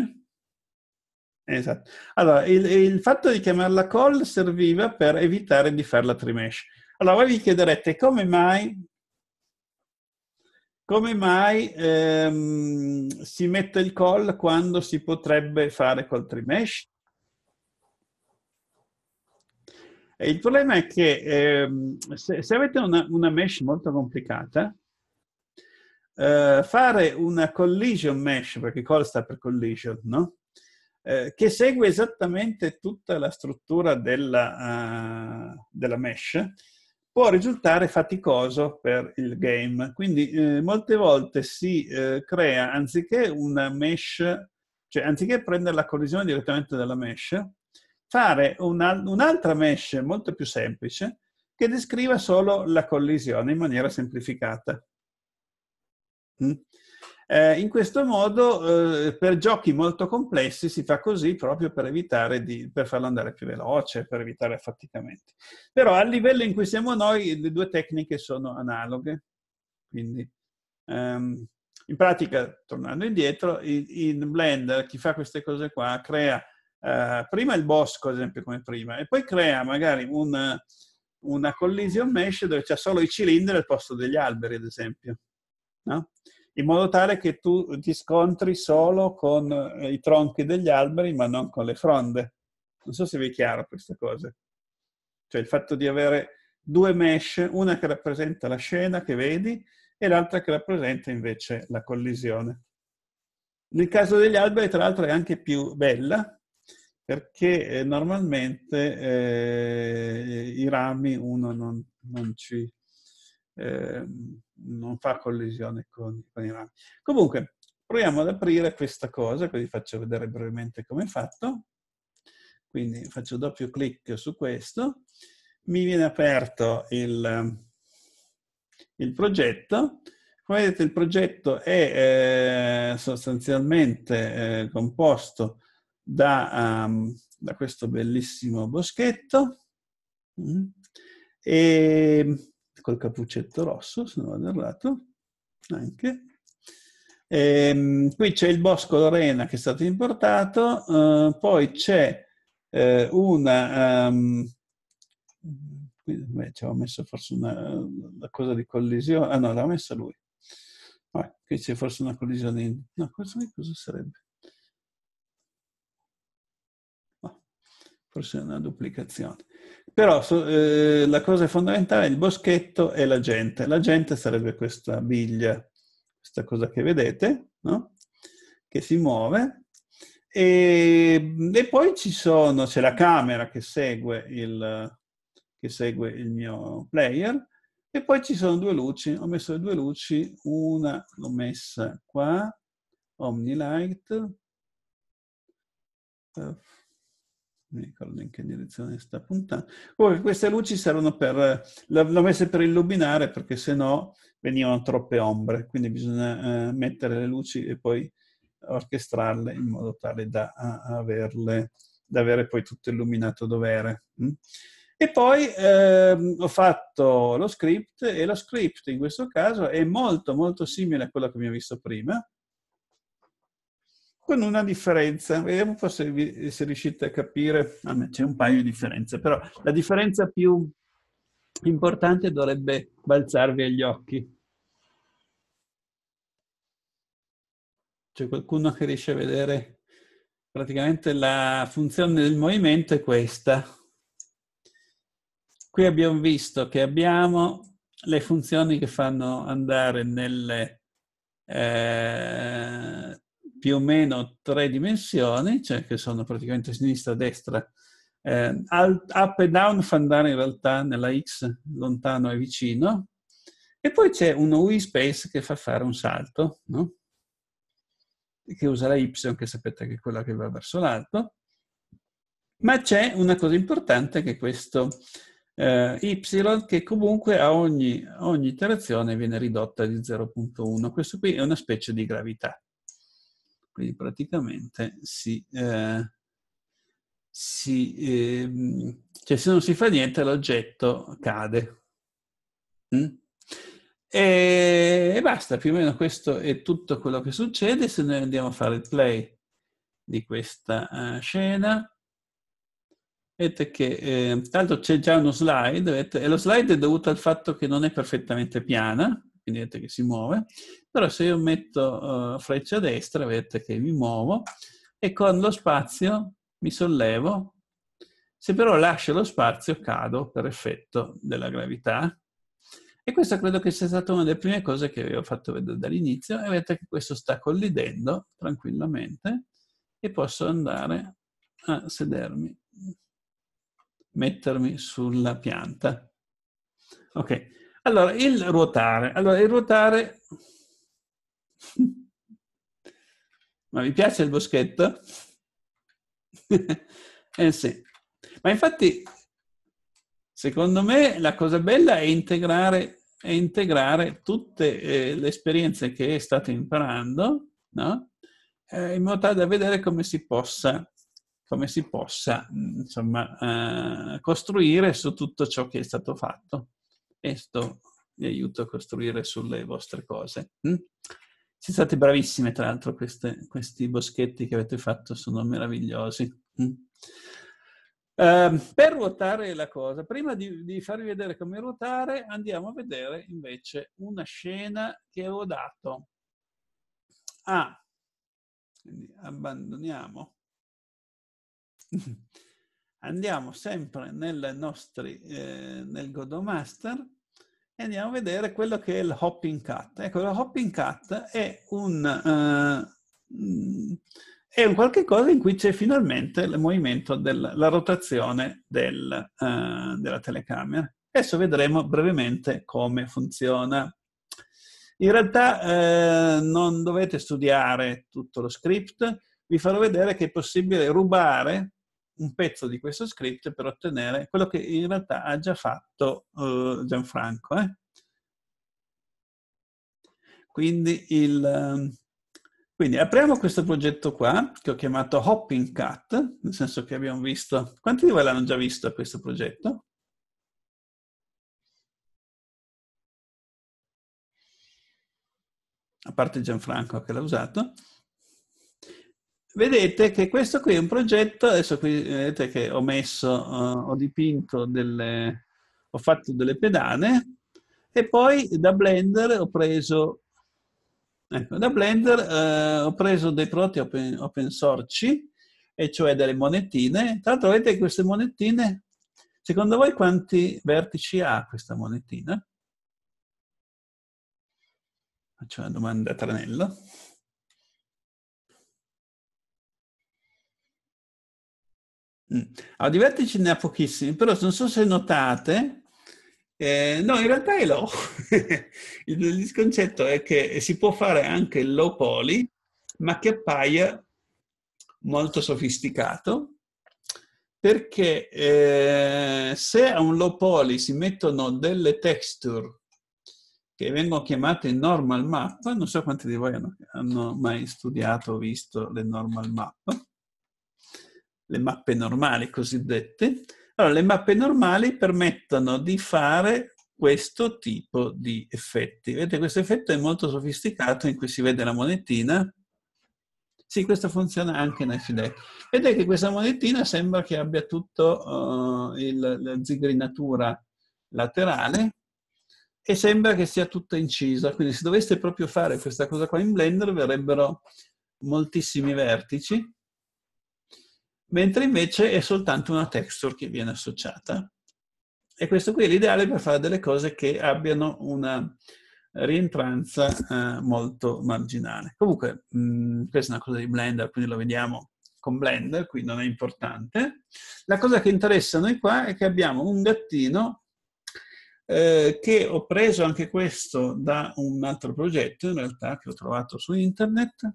esatto. Allora, il, il fatto di chiamarla call serviva per evitare di fare la trimesh. Allora, voi vi chiederete come mai come mai ehm, si mette il call quando si potrebbe fare col trimesh? E il problema è che ehm, se, se, avete una, una mesh molto complicata, eh, fare una collision mesh, perché call sta per collision, no? Eh, che segue esattamente tutta la struttura della, uh, della, mesh, può risultare faticoso per il game. Quindi eh, molte volte si eh, crea, anziché una mesh, cioè anziché prendere la collisione direttamente dalla mesh, fare una, un'altra mesh molto più semplice che descriva solo la collisione in maniera semplificata. Mm? Eh, in questo modo eh, per giochi molto complessi si fa così proprio per evitare di per farlo andare più veloce, per evitare affaticamenti. Però al livello in cui siamo noi le due tecniche sono analoghe. Quindi ehm, in pratica, tornando indietro, in Blender chi fa queste cose qua crea eh, prima il bosco, ad esempio, come prima, e poi crea magari un, una collision mesh dove c'è solo i cilindri al posto degli alberi, ad esempio no? in modo tale che tu ti scontri solo con eh, i tronchi degli alberi, ma non con le fronde. Non so se vi è chiaro queste cose. Cioè il fatto di avere due mesh, una che rappresenta la scena che vedi e l'altra che rappresenta invece la collisione. Nel caso degli alberi, tra l'altro, è anche più bella perché eh, normalmente eh, i rami uno non, non ci Ehm, non fa collisione con, con i rami. Comunque, proviamo ad aprire questa cosa, così faccio vedere brevemente come è fatto. Quindi faccio doppio clic su questo, mi viene aperto il, il progetto. Come vedete il progetto è eh, sostanzialmente eh, composto da, um, da, questo bellissimo boschetto mm, e col cappuccetto rosso, se non vado errato, anche. E, ehm, qui c'è il Bosco Lorena che è stato importato, uh, poi c'è uh, una... Um, ci avevo messo forse una, una, cosa di collisione, ah no, l'ha messa lui. Vabbè, qui c'è forse una collisione, no, questo qui cosa sarebbe? forse è una duplicazione. Però eh, la cosa fondamentale è il boschetto e la gente. La gente sarebbe questa biglia, questa cosa che vedete, no? che si muove. E, e poi sono, c'è la camera che segue, il, che segue il mio player e poi ci sono due luci. Ho messo le due luci, una l'ho messa qua, Omnilight. Perfetto non mi ricordo in che direzione sta puntando. Comunque queste luci servono per, l'ho messe per illuminare perché se no venivano troppe ombre, quindi bisogna eh, mettere le luci e poi orchestrarle in modo tale da, averle, da avere poi tutto illuminato dovere. Mm. E poi ehm, ho fatto lo script e lo script in questo caso è molto molto simile a quello che abbiamo visto prima, con una differenza. Vediamo un po' se, vi, se riuscite a capire. Ah, c'è un paio di differenze, però la differenza più importante dovrebbe balzarvi agli occhi. C'è qualcuno che riesce a vedere? Praticamente la funzione del movimento è questa. Qui abbiamo visto che abbiamo le funzioni che fanno andare nelle eh, più o meno tre dimensioni, cioè che sono praticamente sinistra, destra, eh, up e down fa andare in realtà nella X lontano e vicino, e poi c'è uno Wii Space che fa fare un salto, no? che usa la Y, che sapete che è quella che va verso l'alto, ma c'è una cosa importante che è questo eh, Y che comunque a ogni, ogni, iterazione viene ridotta di 0.1. Questo qui è una specie di gravità. Quindi praticamente si, eh, si, eh, cioè se non si fa niente l'oggetto cade. Mm? E, e, basta, più o meno questo è tutto quello che succede. Se noi andiamo a fare il play di questa uh, scena, vedete che eh, tanto c'è già uno slide, vedete, e lo slide è dovuto al fatto che non è perfettamente piana, vedete che si muove, però se io metto uh, freccia destra vedete che mi muovo e con lo spazio mi sollevo, se però lascio lo spazio cado per effetto della gravità e questa credo che sia stata una delle prime cose che vi ho fatto vedere dall'inizio e vedete che questo sta collidendo tranquillamente e posso andare a sedermi, mettermi sulla pianta. Ok, allora, il ruotare. Allora, il ruotare... Ma vi piace il boschetto? eh sì. Ma infatti, secondo me, la cosa bella è integrare, è integrare tutte eh, le esperienze che state imparando, no? eh, in modo tale da vedere come si possa, come si possa mm, insomma, eh, costruire su tutto ciò che è stato fatto. Questo vi aiuta a costruire sulle vostre cose. Mm? Siete state bravissime, tra l'altro, queste, questi boschetti che avete fatto sono meravigliosi. Mm? Uh, per ruotare la cosa, prima di, di, farvi vedere come ruotare, andiamo a vedere invece una scena che ho dato. Ah, quindi abbandoniamo. Andiamo sempre nostri, eh, nel Godomaster e andiamo a vedere quello che è il hopping cut. Ecco, il hopping cut è un... Uh, è un qualche cosa in cui c'è finalmente il movimento della rotazione del, uh, della telecamera. Adesso vedremo brevemente come funziona. In realtà eh, non dovete studiare tutto lo script, vi farò vedere che è possibile rubare un pezzo di questo script per ottenere quello che in realtà ha già fatto uh, Gianfranco. Eh? Quindi, il, ehm, quindi, apriamo questo progetto qua, che ho chiamato Hopping Cat, nel senso che abbiamo visto... Quanti di voi l'hanno già visto questo progetto? A parte Gianfranco che l'ha usato vedete che questo qui è un progetto, adesso qui vedete che ho messo, uh, ho dipinto delle, ho fatto delle pedane e poi da Blender ho preso, ecco, da Blender uh, ho preso dei prodotti open, open source, e cioè delle monetine. Tra l'altro vedete queste monetine, secondo voi quanti vertici ha questa monetina? Faccio una domanda a tranello. Mm. Allora, di vertici ne ha pochissimi, però non so se notate, eh, no, in realtà è low. il, il concetto è che si può fare anche il low poly, ma che appaia molto sofisticato, perché eh, se a un low poly si mettono delle texture che vengono chiamate normal map, non so quanti di voi hanno, hanno mai studiato o visto le normal map, le mappe normali cosiddette. Allora, le mappe normali permettono di fare questo tipo di effetti. Vedete, questo effetto è molto sofisticato in cui si vede la monetina. Sì, questo funziona anche in FD. Vedete che questa monetina sembra che abbia tutto uh, il, la zigrinatura laterale e sembra che sia tutta incisa. Quindi se doveste proprio fare questa cosa qua in Blender verrebbero moltissimi vertici mentre invece è soltanto una texture che viene associata. E questo qui è l'ideale per fare delle cose che abbiano una rientranza eh, molto marginale. Comunque, mh, mm, questa è una cosa di Blender, quindi lo vediamo con Blender, qui non è importante. La cosa che interessa noi qua è che abbiamo un gattino eh, che ho preso anche questo da un altro progetto, in realtà, che ho trovato su internet,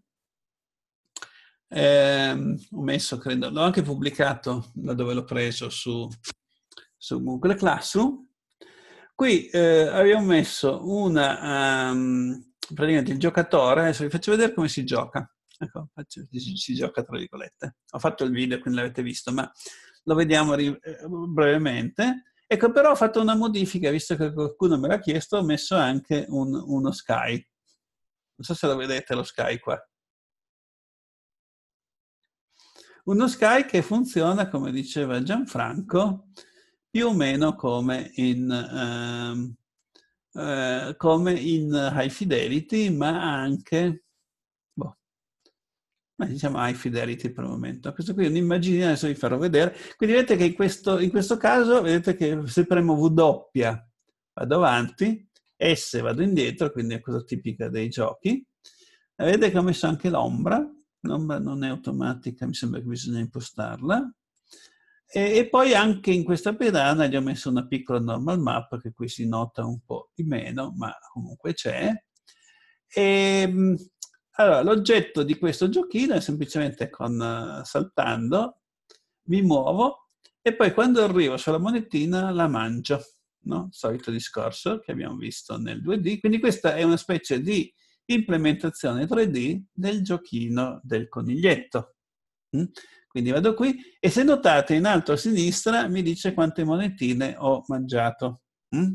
eh, ho messo, credo, l'ho anche pubblicato da dove l'ho preso su, su Google Classroom. Qui eh, abbiamo messo una, um, praticamente il giocatore, adesso vi faccio vedere come si gioca. Ecco, faccio, si, si, gioca tra virgolette. Ho fatto il video, quindi l'avete visto, ma lo vediamo eh, brevemente. Ecco, però ho fatto una modifica, visto che qualcuno me l'ha chiesto, ho messo anche un, uno Sky. Non so se lo vedete lo Sky qua. Uno Sky che funziona, come diceva Gianfranco, più o meno come in, ehm, eh, come in High Fidelity, ma anche, boh, ma diciamo High Fidelity per il momento. Questo qui è un'immagine, adesso vi farò vedere. Quindi vedete che in questo, in questo caso, vedete che se premo W vado avanti, S vado indietro, quindi è cosa tipica dei giochi. Vedete che ho messo anche l'ombra, non, non è automatica, mi sembra che bisogna impostarla. E, e, poi anche in questa pedana gli ho messo una piccola normal map che qui si nota un po' di meno, ma comunque c'è. E, ehm, allora, l'oggetto di questo giochino è semplicemente con eh, saltando, mi muovo e poi quando arrivo sulla monetina la mangio, no? Solito discorso che abbiamo visto nel 2D. Quindi questa è una specie di implementazione 3D del giochino del coniglietto. Mm? Quindi vado qui e se notate in alto a sinistra mi dice quante monetine ho mangiato. Mm?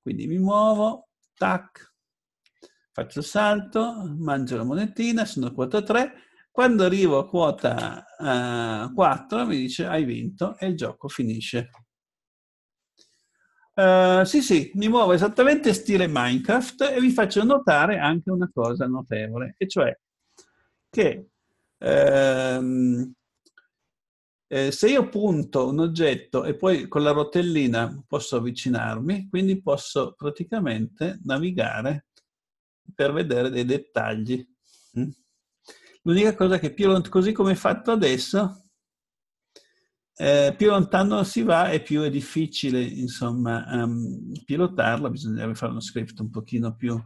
Quindi mi muovo, tac, faccio il salto, mangio la monetina, sono a quota 3. Quando arrivo a quota uh, eh, 4 mi dice hai vinto e il gioco finisce. Uh, sì, sì, mi muovo esattamente stile Minecraft e vi faccio notare anche una cosa notevole, e cioè che ehm, eh, se io punto un oggetto e poi con la rotellina posso avvicinarmi, quindi posso praticamente navigare per vedere dei dettagli. Mm? L'unica cosa che più così come è fatto adesso eh, più lontano si va e più è difficile, insomma, um, pilotarla, bisognerebbe fare uno script un pochino più,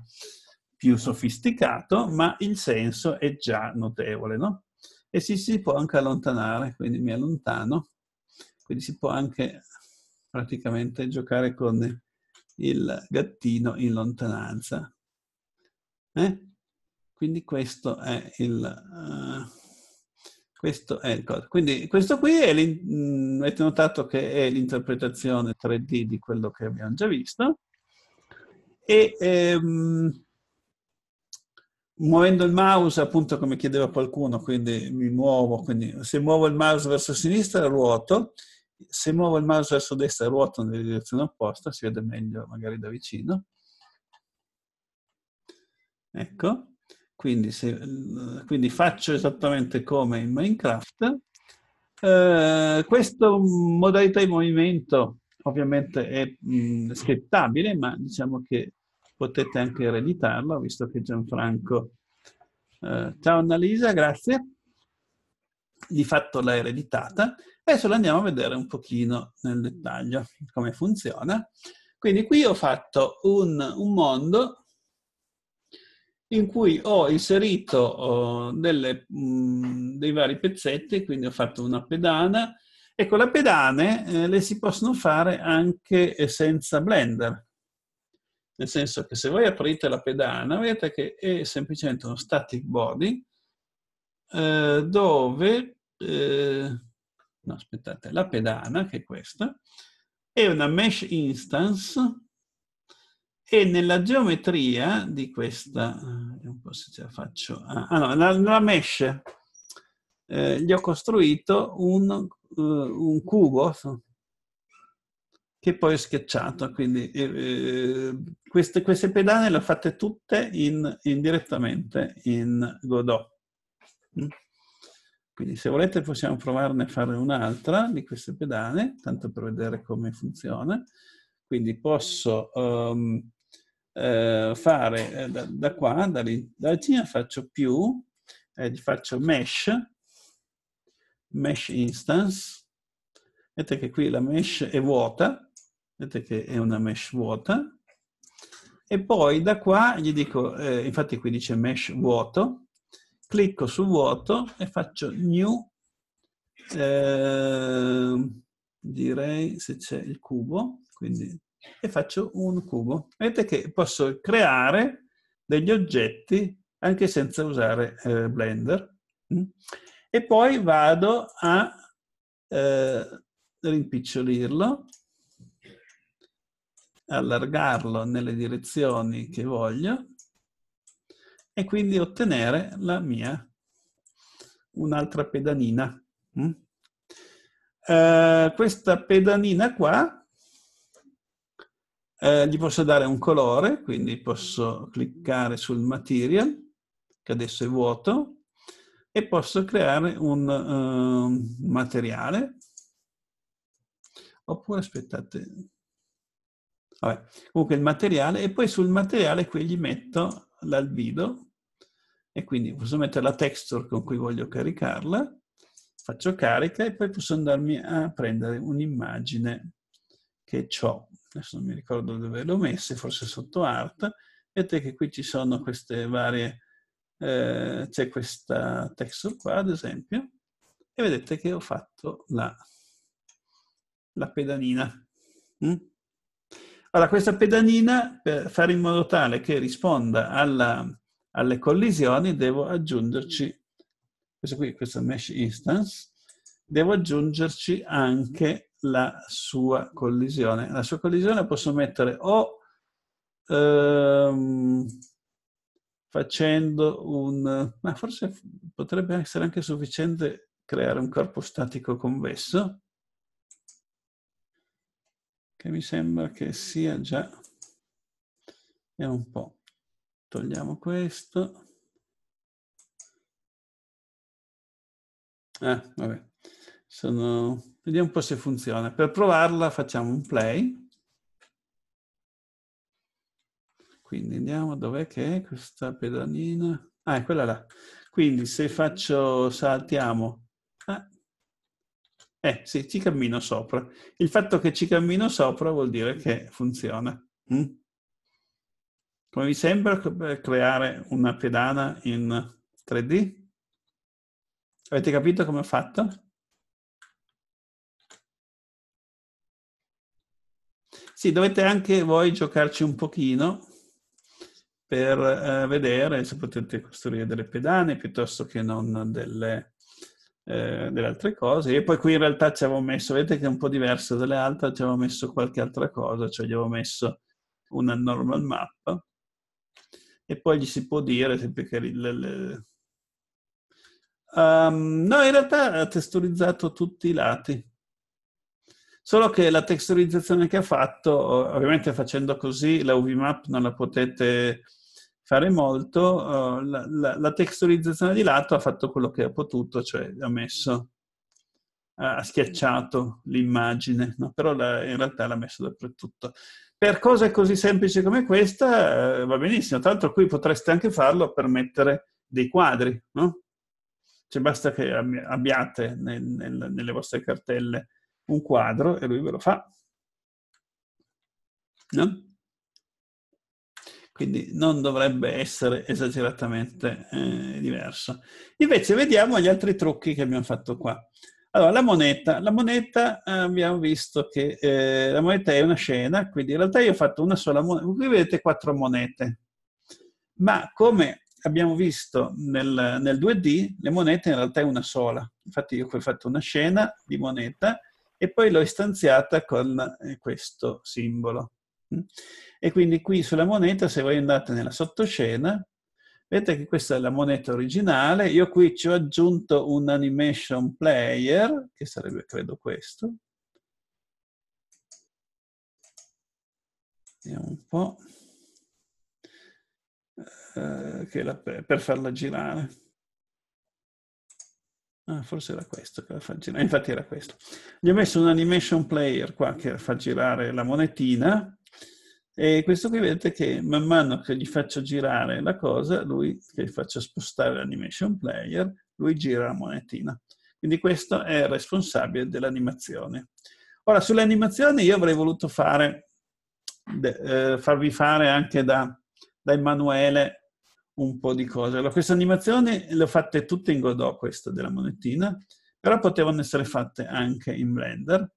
più sofisticato, ma il senso è già notevole, no? E si, si può anche allontanare, quindi mi allontano, quindi si può anche praticamente giocare con il gattino in lontananza. Eh? Quindi questo è il... Uh, questo è il codice. Quindi questo qui è mm, avete notato che è l'interpretazione 3D di quello che abbiamo già visto. E ehm, muovendo il mouse, appunto come chiedeva qualcuno, quindi mi muovo, quindi se muovo il mouse verso sinistra ruoto, se muovo il mouse verso destra ruoto nella direzione opposta, si vede meglio magari da vicino. Ecco. Quindi, se, eh, quindi faccio esattamente come in Minecraft. Eh, questa modalità di movimento ovviamente è mh, mm, scriptabile, ma diciamo che potete anche ereditarla, visto che Gianfranco... Eh, ciao Annalisa, grazie. Di fatto l'ha ereditata. Adesso la andiamo a vedere un pochino nel dettaglio come funziona. Quindi qui ho fatto un, un mondo in cui ho inserito oh, delle, mh, mm, dei vari pezzetti, quindi ho fatto una pedana. Ecco, le pedane eh, le si possono fare anche eh, senza Blender. Nel senso che se voi aprite la pedana, vedete che è semplicemente uno static body eh, dove... Eh, no, aspettate, la pedana, che è questa, è una mesh instance e nella geometria di questa, eh, un po' se ce la faccio, ah, ah no, nella mesh eh, gli ho costruito un, uh, un, cubo che poi ho schiacciato, quindi eh, eh, queste, queste, pedane le ho fatte tutte in, in in Godot. Mm? Quindi se volete possiamo provarne a fare un'altra di queste pedane, tanto per vedere come funziona. Quindi posso um, eh, fare da, eh, da, da, qua, dall'indagine, faccio più, eh, faccio mesh, mesh instance, vedete che qui la mesh è vuota, vedete che è una mesh vuota, e poi da qua gli dico, eh, infatti qui dice mesh vuoto, clicco su vuoto e faccio new, eh, direi se c'è il cubo, quindi e faccio un cubo. Vedete che posso creare degli oggetti anche senza usare eh, Blender. Mm? E poi vado a eh, rimpicciolirlo, allargarlo nelle direzioni che voglio e quindi ottenere la mia un'altra pedanina. Mm? Eh, questa pedanina qua eh, gli posso dare un colore, quindi posso cliccare sul material, che adesso è vuoto, e posso creare un uh, materiale. Oppure aspettate. Vabbè, comunque il materiale, e poi sul materiale qui gli metto l'albido, e quindi posso mettere la texture con cui voglio caricarla, faccio carica e poi posso andarmi a prendere un'immagine che ho adesso non mi ricordo dove le ho messe, forse sotto art, vedete che qui ci sono queste varie, eh, c'è questa texture qua ad esempio, e vedete che ho fatto la, la pedanina. Mm? Allora, questa pedanina, per fare in modo tale che risponda alla, alle collisioni, devo aggiungerci, questo qui, questa mesh instance, devo aggiungerci anche la sua collisione. La sua collisione posso mettere o ehm, facendo un... ma forse potrebbe essere anche sufficiente creare un corpo statico convesso, che mi sembra che sia già... è un po'. Togliamo questo. Ah, vabbè. Sono Vediamo un po' se funziona. Per provarla facciamo un play. Quindi andiamo, dov'è che è questa pedalina? Ah, è quella là. Quindi se faccio, saltiamo. Ah. Eh, sì, ci cammino sopra. Il fatto che ci cammino sopra vuol dire che funziona. Mm? Come vi sembra eh, creare una pedana in 3D? Avete capito come ho fatto? Sì, dovete anche voi giocarci un pochino per eh, vedere se potete costruire delle pedane piuttosto che non delle, eh, delle altre cose. E poi qui in realtà ci avevo messo, vedete che è un po' diverso dalle altre, ci avevo messo qualche altra cosa, cioè gli avevo messo una normal map e poi gli si può dire sempre che le, le... Um, no, in realtà ha testurizzato tutti i lati. Solo che la texturizzazione che ha fatto, ovviamente facendo così, la UV map non la potete fare molto, eh, la, la, la texturizzazione di lato ha fatto quello che ha potuto, cioè ha messo ha schiacciato l'immagine, no? però la, in realtà l'ha messo dappertutto. Per cose così semplici come questa eh, va benissimo, tra l'altro qui potreste anche farlo per mettere dei quadri, no? Cioè basta che abbiate nel, nel, nelle vostre cartelle un quadro e lui ve lo fa. No? Quindi non dovrebbe essere esageratamente eh, diverso. Invece vediamo gli altri trucchi che abbiamo fatto qua. Allora, la moneta. La moneta eh, abbiamo visto che eh, la moneta è una scena, quindi in realtà io ho fatto una sola moneta. Qui vedete quattro monete. Ma come abbiamo visto nel, nel 2D, le monete in realtà è una sola. Infatti io qui ho fatto una scena di moneta e poi l'ho istanziata con eh, questo simbolo. Mm? E quindi qui sulla moneta, se voi andate nella sottoscena, vedete che questa è la moneta originale, io qui ci ho aggiunto un animation player, che sarebbe credo questo. Vediamo un po', eh, per farla girare. Ah, forse era questo che la fa girare. Infatti era questo. Gli ho messo un animation player qua che fa girare la monetina e questo qui vedete che man mano che gli faccio girare la cosa, lui che gli faccio spostare l'animation player, lui gira la monetina. Quindi questo è il responsabile dell'animazione. Ora, sulle animazioni io avrei voluto fare, eh, farvi fare anche da, da Emanuele un po' di cose. Allora, questa animazione le ho fatte tutte in Godot, questa della monetina, però potevano essere fatte anche in Blender.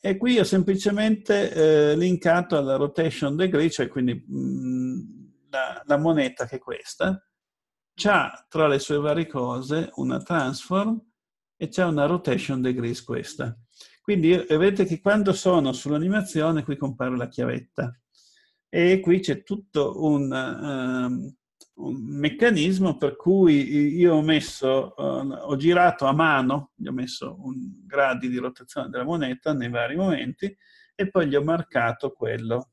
E qui ho semplicemente eh, linkato alla rotation degree, cioè quindi mh, mm, la, la, moneta che è questa. C'ha tra le sue varie cose una transform e c'è una rotation degrees questa. Quindi eh, vedete che quando sono sull'animazione qui compare la chiavetta e qui c'è tutto un, um, un meccanismo per cui io ho messo, eh, ho girato a mano, gli ho messo un gradi di rotazione della moneta nei vari momenti e poi gli ho marcato quello.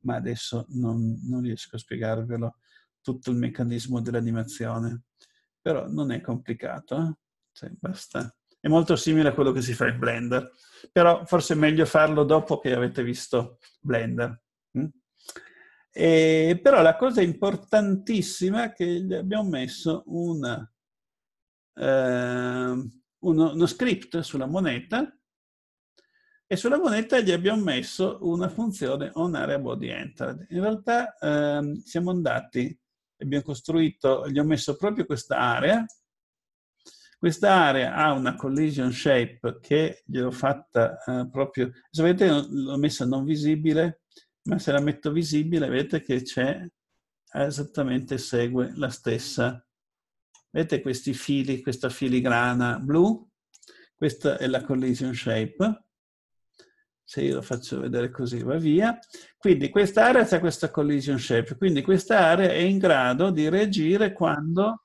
Ma adesso non, non riesco a spiegarvelo tutto il meccanismo dell'animazione, però non è complicato, eh? cioè, basta. È molto simile a quello che si fa in Blender, però forse è meglio farlo dopo che avete visto Blender. Mm? E, però la cosa importantissima è che gli abbiamo messo una, eh, uno, uno, script sulla moneta e sulla moneta gli abbiamo messo una funzione onAreaBody entered. In realtà eh, siamo andati, abbiamo costruito, gli ho messo proprio questa area. Questa area ha una collision shape che gli ho fatta eh, proprio, se vedete l'ho messa non visibile, ma se la metto visibile vedete che c'è esattamente segue la stessa. Vedete questi fili, questa filigrana blu? Questa è la collision shape. Se io lo faccio vedere così va via. Quindi quest'area c'è questa collision shape, quindi quest'area è in grado di reagire quando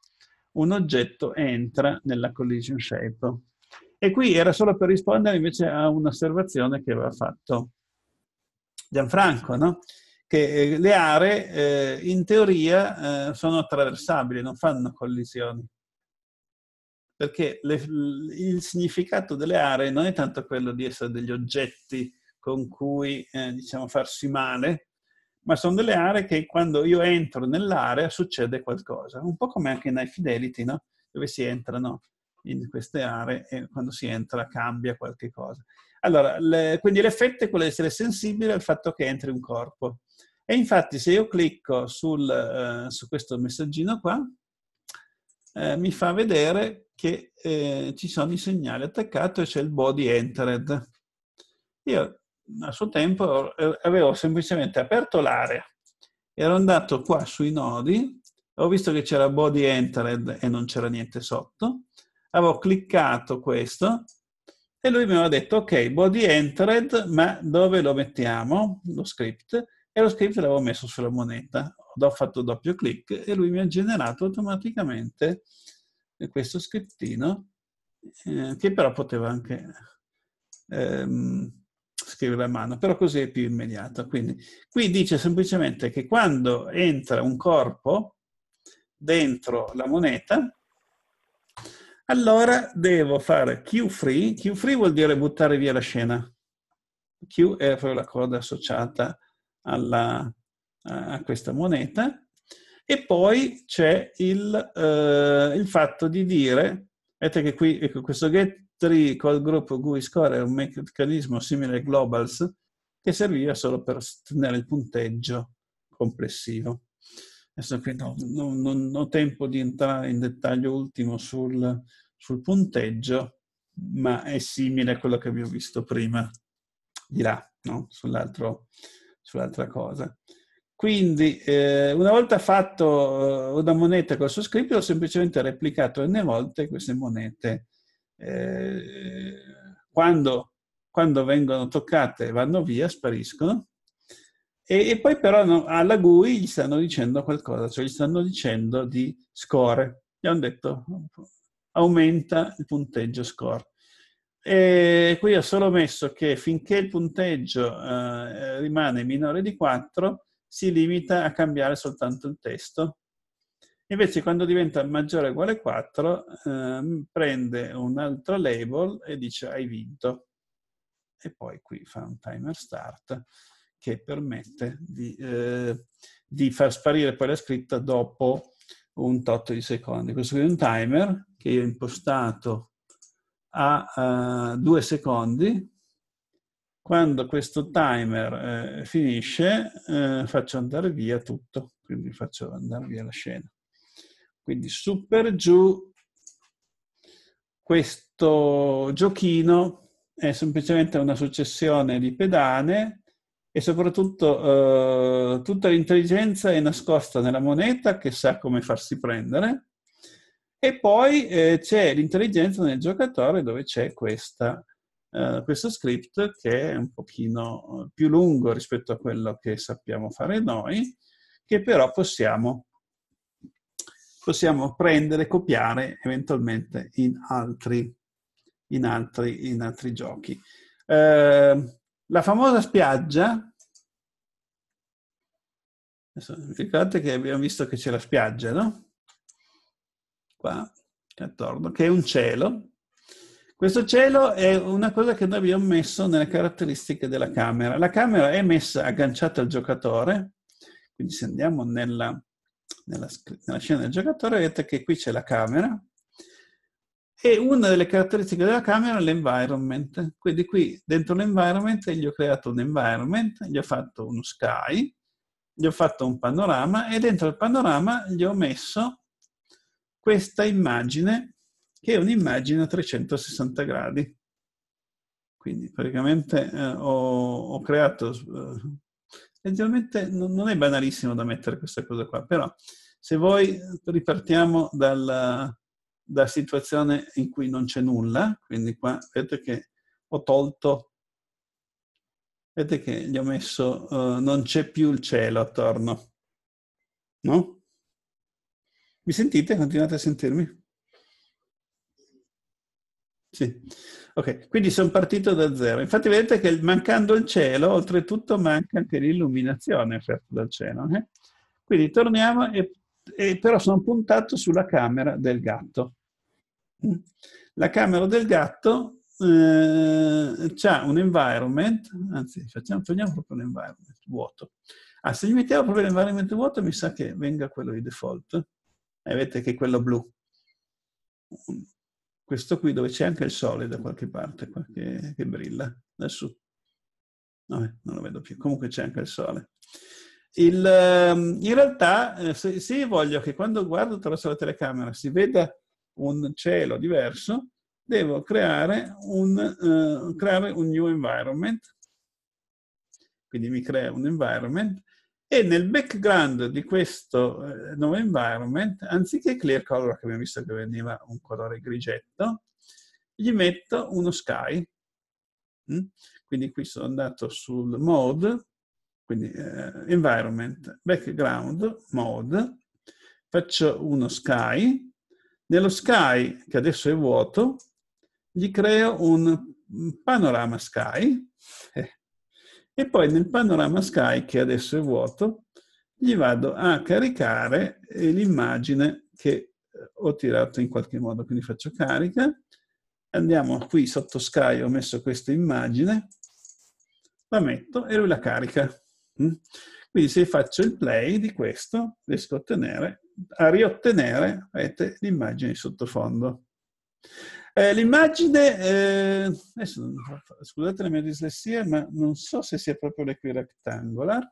un oggetto entra nella collision shape. E qui era solo per rispondere invece a un'osservazione che aveva fatto Gianfranco, no? che eh, le aree eh, in teoria eh, sono attraversabili, non fanno collisioni. Perché le, il significato delle aree non è tanto quello di essere degli oggetti con cui eh, diciamo farsi male, ma sono delle aree che quando io entro nell'area succede qualcosa, un po' come anche in Fidelity, no? dove si entrano in queste aree e quando si entra cambia qualche cosa. Allora, le, quindi l'effetto è quello di essere sensibile al fatto che entri un corpo. E infatti se io clicco sul, uh, su questo messaggino qua, uh, mi fa vedere che uh, ci sono i segnali attaccati e c'è il body entered. Io a suo tempo avevo semplicemente aperto l'area, ero andato qua sui nodi, ho visto che c'era body entered e non c'era niente sotto, avevo cliccato questo e lui mi aveva detto, ok, body entered, ma dove lo mettiamo, lo script? E lo script l'avevo messo sulla moneta. Ho fatto doppio clic e lui mi ha generato automaticamente questo scriptino, eh, che però poteva anche ehm, scrivere a mano, però così è più immediato. Quindi, qui dice semplicemente che quando entra un corpo dentro la moneta, allora devo fare Q free. Q free vuol dire buttare via la scena. Q è proprio la coda associata alla, a questa moneta. E poi c'è il, eh, il, fatto di dire, vedete che qui ecco, questo get3 col gruppo GUI score è un meccanismo simile ai globals che serviva solo per tenere il punteggio complessivo. Adesso qui no, no, non ho tempo di entrare in dettaglio ultimo sul, sul punteggio, ma è simile a quello che abbiamo visto prima di là, no? sull'altra cosa. Quindi, eh, una volta fatto una eh, moneta col suo script, ho semplicemente replicato n volte queste monete. Eh, quando, quando vengono toccate vanno via, spariscono, e, e poi però no, alla GUI gli stanno dicendo qualcosa, cioè gli stanno dicendo di score. Gli hanno detto aumenta il punteggio score. E qui ho solo messo che finché il punteggio eh, rimane minore di 4, si limita a cambiare soltanto il testo. Invece quando diventa maggiore o uguale 4, eh, prende altro label e dice hai vinto. E poi qui fa un timer start che permette di, eh, di, far sparire poi la scritta dopo un tot di secondi. Questo qui è un timer che io ho impostato a uh, due secondi. Quando questo timer eh, finisce eh, faccio andare via tutto, quindi faccio andare via la scena. Quindi su per giù questo giochino è semplicemente una successione di pedane e soprattutto eh, tutta l'intelligenza è nascosta nella moneta che sa come farsi prendere e poi eh, c'è l'intelligenza nel giocatore dove c'è questa, eh, questo script che è un pochino eh, più lungo rispetto a quello che sappiamo fare noi, che però possiamo, possiamo prendere, copiare eventualmente in altri, in altri, in altri giochi. Eh, la famosa spiaggia Ricordate che abbiamo visto che c'è la spiaggia, no? Qua, attorno, che è un cielo. Questo cielo è una cosa che noi abbiamo messo nelle caratteristiche della camera. La camera è messa agganciata al giocatore, quindi se andiamo nella, nella, nella scena del giocatore vedete che qui c'è la camera, e una delle caratteristiche della camera è l'environment. Quindi qui dentro l'environment gli ho creato un environment, gli ho fatto uno sky, gli ho fatto un panorama e dentro il panorama gli ho messo questa immagine che è un'immagine a 360 gradi. Quindi praticamente eh, ho, ho, creato... Eh, non, non è banalissimo da mettere questa cosa qua, però se voi ripartiamo dalla, dalla situazione in cui non c'è nulla, quindi qua vedete che ho tolto Vedete che gli ho messo uh, non c'è più il cielo attorno. No? Mi sentite? Continuate a sentirmi? Sì. Ok, quindi sono partito da zero. Infatti vedete che mancando il cielo, oltretutto manca anche l'illuminazione offerta dal cielo. Okay? Eh? Quindi torniamo, e, e però sono puntato sulla camera del gatto. Mm? La camera del gatto eh, c'è un environment, anzi facciamo, togliamo proprio l'environment vuoto. Ah, se gli mettiamo proprio l'environment vuoto mi sa che venga quello di default. E vedete che è quello blu. Questo qui dove c'è anche il sole da qualche parte, qualche, che brilla, lassù. No, non lo vedo più, comunque c'è anche il sole. Il, ehm, in realtà, eh, se, se, io voglio che quando guardo attraverso la telecamera si veda un cielo diverso, devo creare un, eh, creare un new environment, quindi mi crea un environment, e nel background di questo eh, nuovo environment, anziché clear color, che abbiamo visto che veniva un colore grigetto, gli metto uno sky. Mm? Quindi qui sono andato sul mode, quindi eh, environment, background, mode, faccio uno sky, nello sky che adesso è vuoto gli creo un panorama sky eh, e poi nel panorama sky, che adesso è vuoto, gli vado a caricare l'immagine che eh, ho tirato in qualche modo, quindi faccio carica, andiamo qui sotto Sky, ho messo questa immagine, la metto e lui la carica. Mm? Quindi se faccio il play di questo, riesco a, ottenere, a riottenere l'immagine di sottofondo. Eh, l'immagine, eh, adesso, scusate la mia dislessia, ma non so se sia proprio l'equirectangular,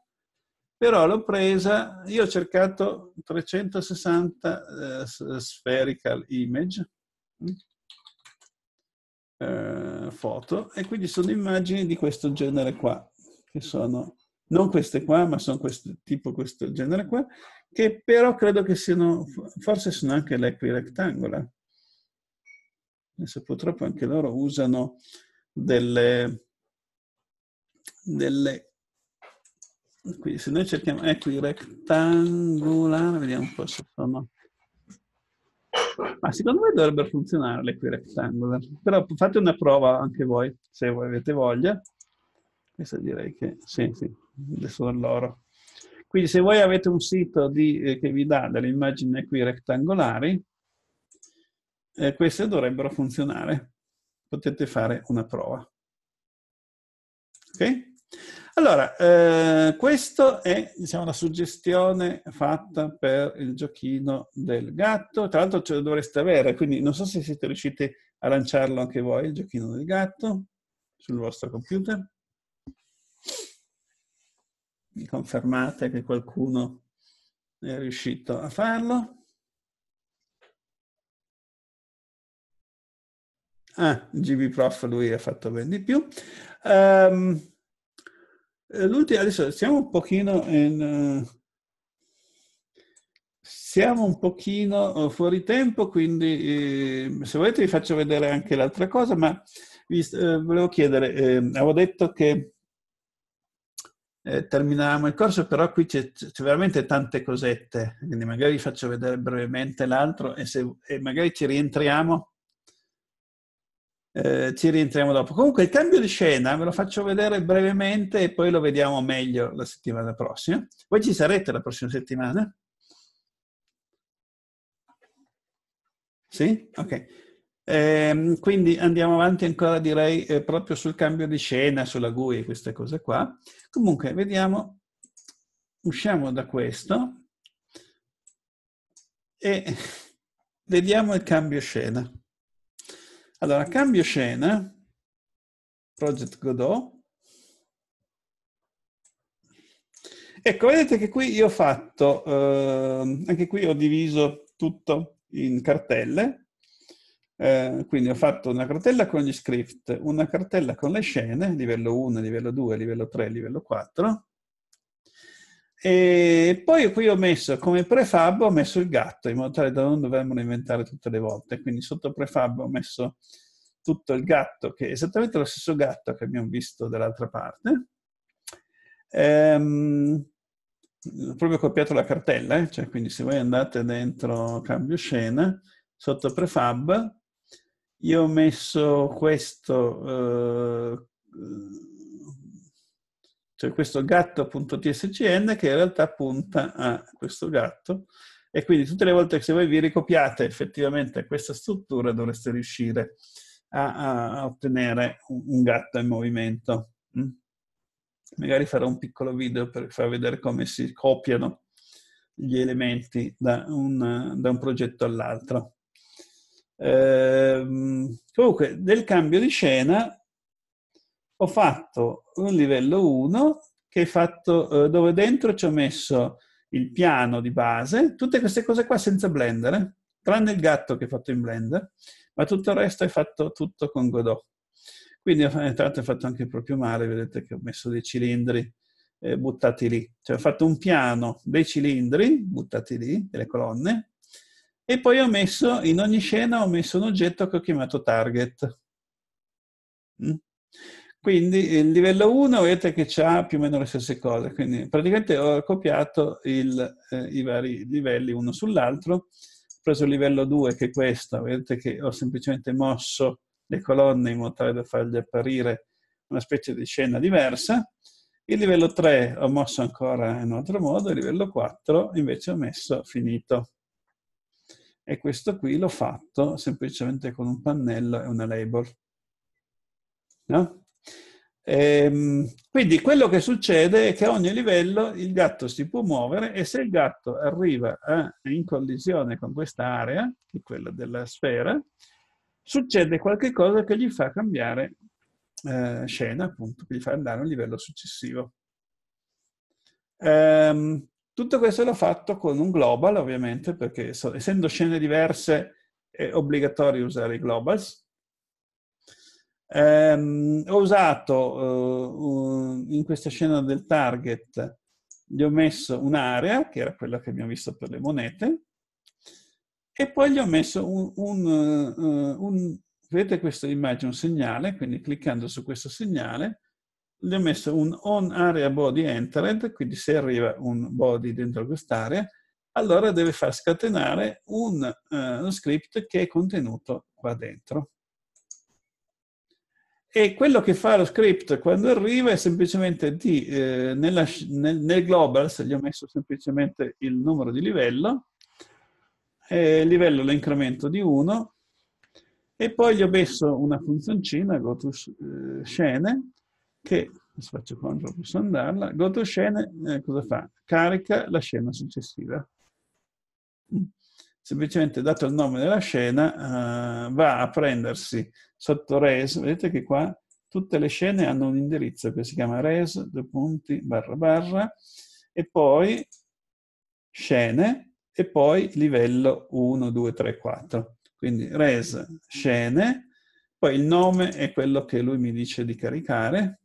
però l'ho presa, io ho cercato 360 eh, spherical image, mm, eh, foto, e quindi sono immagini di questo genere qua, che sono non queste qua, ma sono questo, tipo questo genere qua, che però credo che siano, forse sono anche l'equirectangular. Adesso purtroppo anche loro usano delle... delle quindi se noi cerchiamo, ecco i rectangular, vediamo un po' se sono... Ma secondo me dovrebbero funzionare le qui rectangular, però fate una prova anche voi, se voi avete voglia. Questa direi che sì, sì, adesso loro. Quindi se voi avete un sito di, eh, che vi dà delle immagini qui rettangolari, eh, queste dovrebbero funzionare. Potete fare una prova. Ok? Allora, eh, questa è diciamo, la suggestione fatta per il giochino del gatto. Tra l'altro ce lo dovreste avere, quindi non so se siete riusciti a lanciarlo anche voi, il giochino del gatto, sul vostro computer. Mi confermate che qualcuno è riuscito a farlo. Ah, eh, GB Prof lui ha fatto ben di più. Um, ehm, eh, l'ultimo, adesso siamo un pochino in... Uh, siamo un pochino fuori tempo, quindi eh, se volete vi faccio vedere anche l'altra cosa, ma vi, eh, volevo chiedere, eh, avevo detto che eh, terminavamo il corso, però qui c'è, c'è, veramente tante cosette, quindi magari vi faccio vedere brevemente l'altro e, se, e magari ci rientriamo eh, ci rientriamo dopo. Comunque il cambio di scena ve lo faccio vedere brevemente e poi lo vediamo meglio la settimana prossima. Voi ci sarete la prossima settimana? Sì? Ok. Eh, quindi andiamo avanti ancora, direi, eh, proprio sul cambio di scena, sulla GUI e queste cose qua. Comunque, vediamo, usciamo da questo e vediamo il cambio scena. Allora, cambio scena, Project Godot. Ecco, vedete che qui io ho fatto, eh, anche qui ho diviso tutto in cartelle, eh, quindi ho fatto una cartella con gli script, una cartella con le scene, livello 1, livello 2, livello 3, livello 4, e poi qui ho messo come prefab ho messo il gatto in modo tale da non dovermelo inventare tutte le volte. Quindi sotto prefab ho messo tutto il gatto, che è esattamente lo stesso gatto che abbiamo visto dall'altra parte. Ehm, ho proprio copiato la cartella, eh? cioè, quindi se voi andate dentro cambio scena, sotto prefab, io ho messo questo eh, c'è cioè, questo gatto.tscn che in realtà punta a questo gatto e quindi tutte le volte che voi vi ricopiate effettivamente questa struttura dovreste riuscire a, a ottenere un, un gatto in movimento. Mm? Magari farò un piccolo video per far vedere come si copiano gli elementi da un, da un progetto all'altro. Ehm, comunque, del cambio di scena ho fatto un livello 1 che è fatto eh, dove dentro ci ho messo il piano di base, tutte queste cose qua senza Blender, eh? tranne il gatto che è fatto in Blender, ma tutto il resto è fatto tutto con Godot. Quindi eh, tra l'altro fatto anche proprio male, vedete che ho messo dei cilindri eh, buttati lì. Cioè ho fatto un piano dei cilindri buttati lì, delle colonne, e poi ho messo, in ogni scena ho messo un oggetto che ho chiamato target. Mm? Quindi il livello 1 vedete che ha più o meno le stesse cose, quindi praticamente ho copiato il, eh, i vari livelli uno sull'altro, ho preso il livello 2 che è questo, vedete che ho semplicemente mosso le colonne in modo tale da fargli apparire una specie di scena diversa, il livello 3 ho mosso ancora in un altro modo, il livello 4 invece ho messo finito. E questo qui l'ho fatto semplicemente con un pannello e una label. No? Ehm, quindi quello che succede è che a ogni livello il gatto si può muovere e se il gatto arriva a, eh, in collisione con questa area, che è quella della sfera, succede qualcosa che gli fa cambiare eh, scena, appunto, che gli fa andare a un livello successivo. Ehm, tutto questo l'ho fatto con un global, ovviamente, perché so, essendo scene diverse è obbligatorio usare i globals. Um, ho usato uh, in questa scena del target, gli ho messo un'area, che era quella che abbiamo visto per le monete, e poi gli ho messo un, un, uh, un vedete questa immagine, un segnale, quindi cliccando su questo segnale, gli ho messo un on area body entered, quindi se arriva un body dentro quest'area, allora deve far scatenare un, uh, eh, un script che è contenuto qua dentro. E quello che fa lo script quando arriva è semplicemente di, eh, nella, nel, nel globals gli ho messo semplicemente il numero di livello, eh, livello lo incremento di 1 e poi gli ho messo una funzioncina, go to eh, scene, che, adesso faccio control per sondarla, go to scene eh, cosa fa? Carica la scena successiva semplicemente dato il nome della scena, eh, va a prendersi sotto res, vedete che qua tutte le scene hanno un indirizzo che si chiama res, due punti, barra barra, e poi scene, e poi livello 1, 2, 3, 4. Quindi res, scene, poi il nome è quello che lui mi dice di caricare,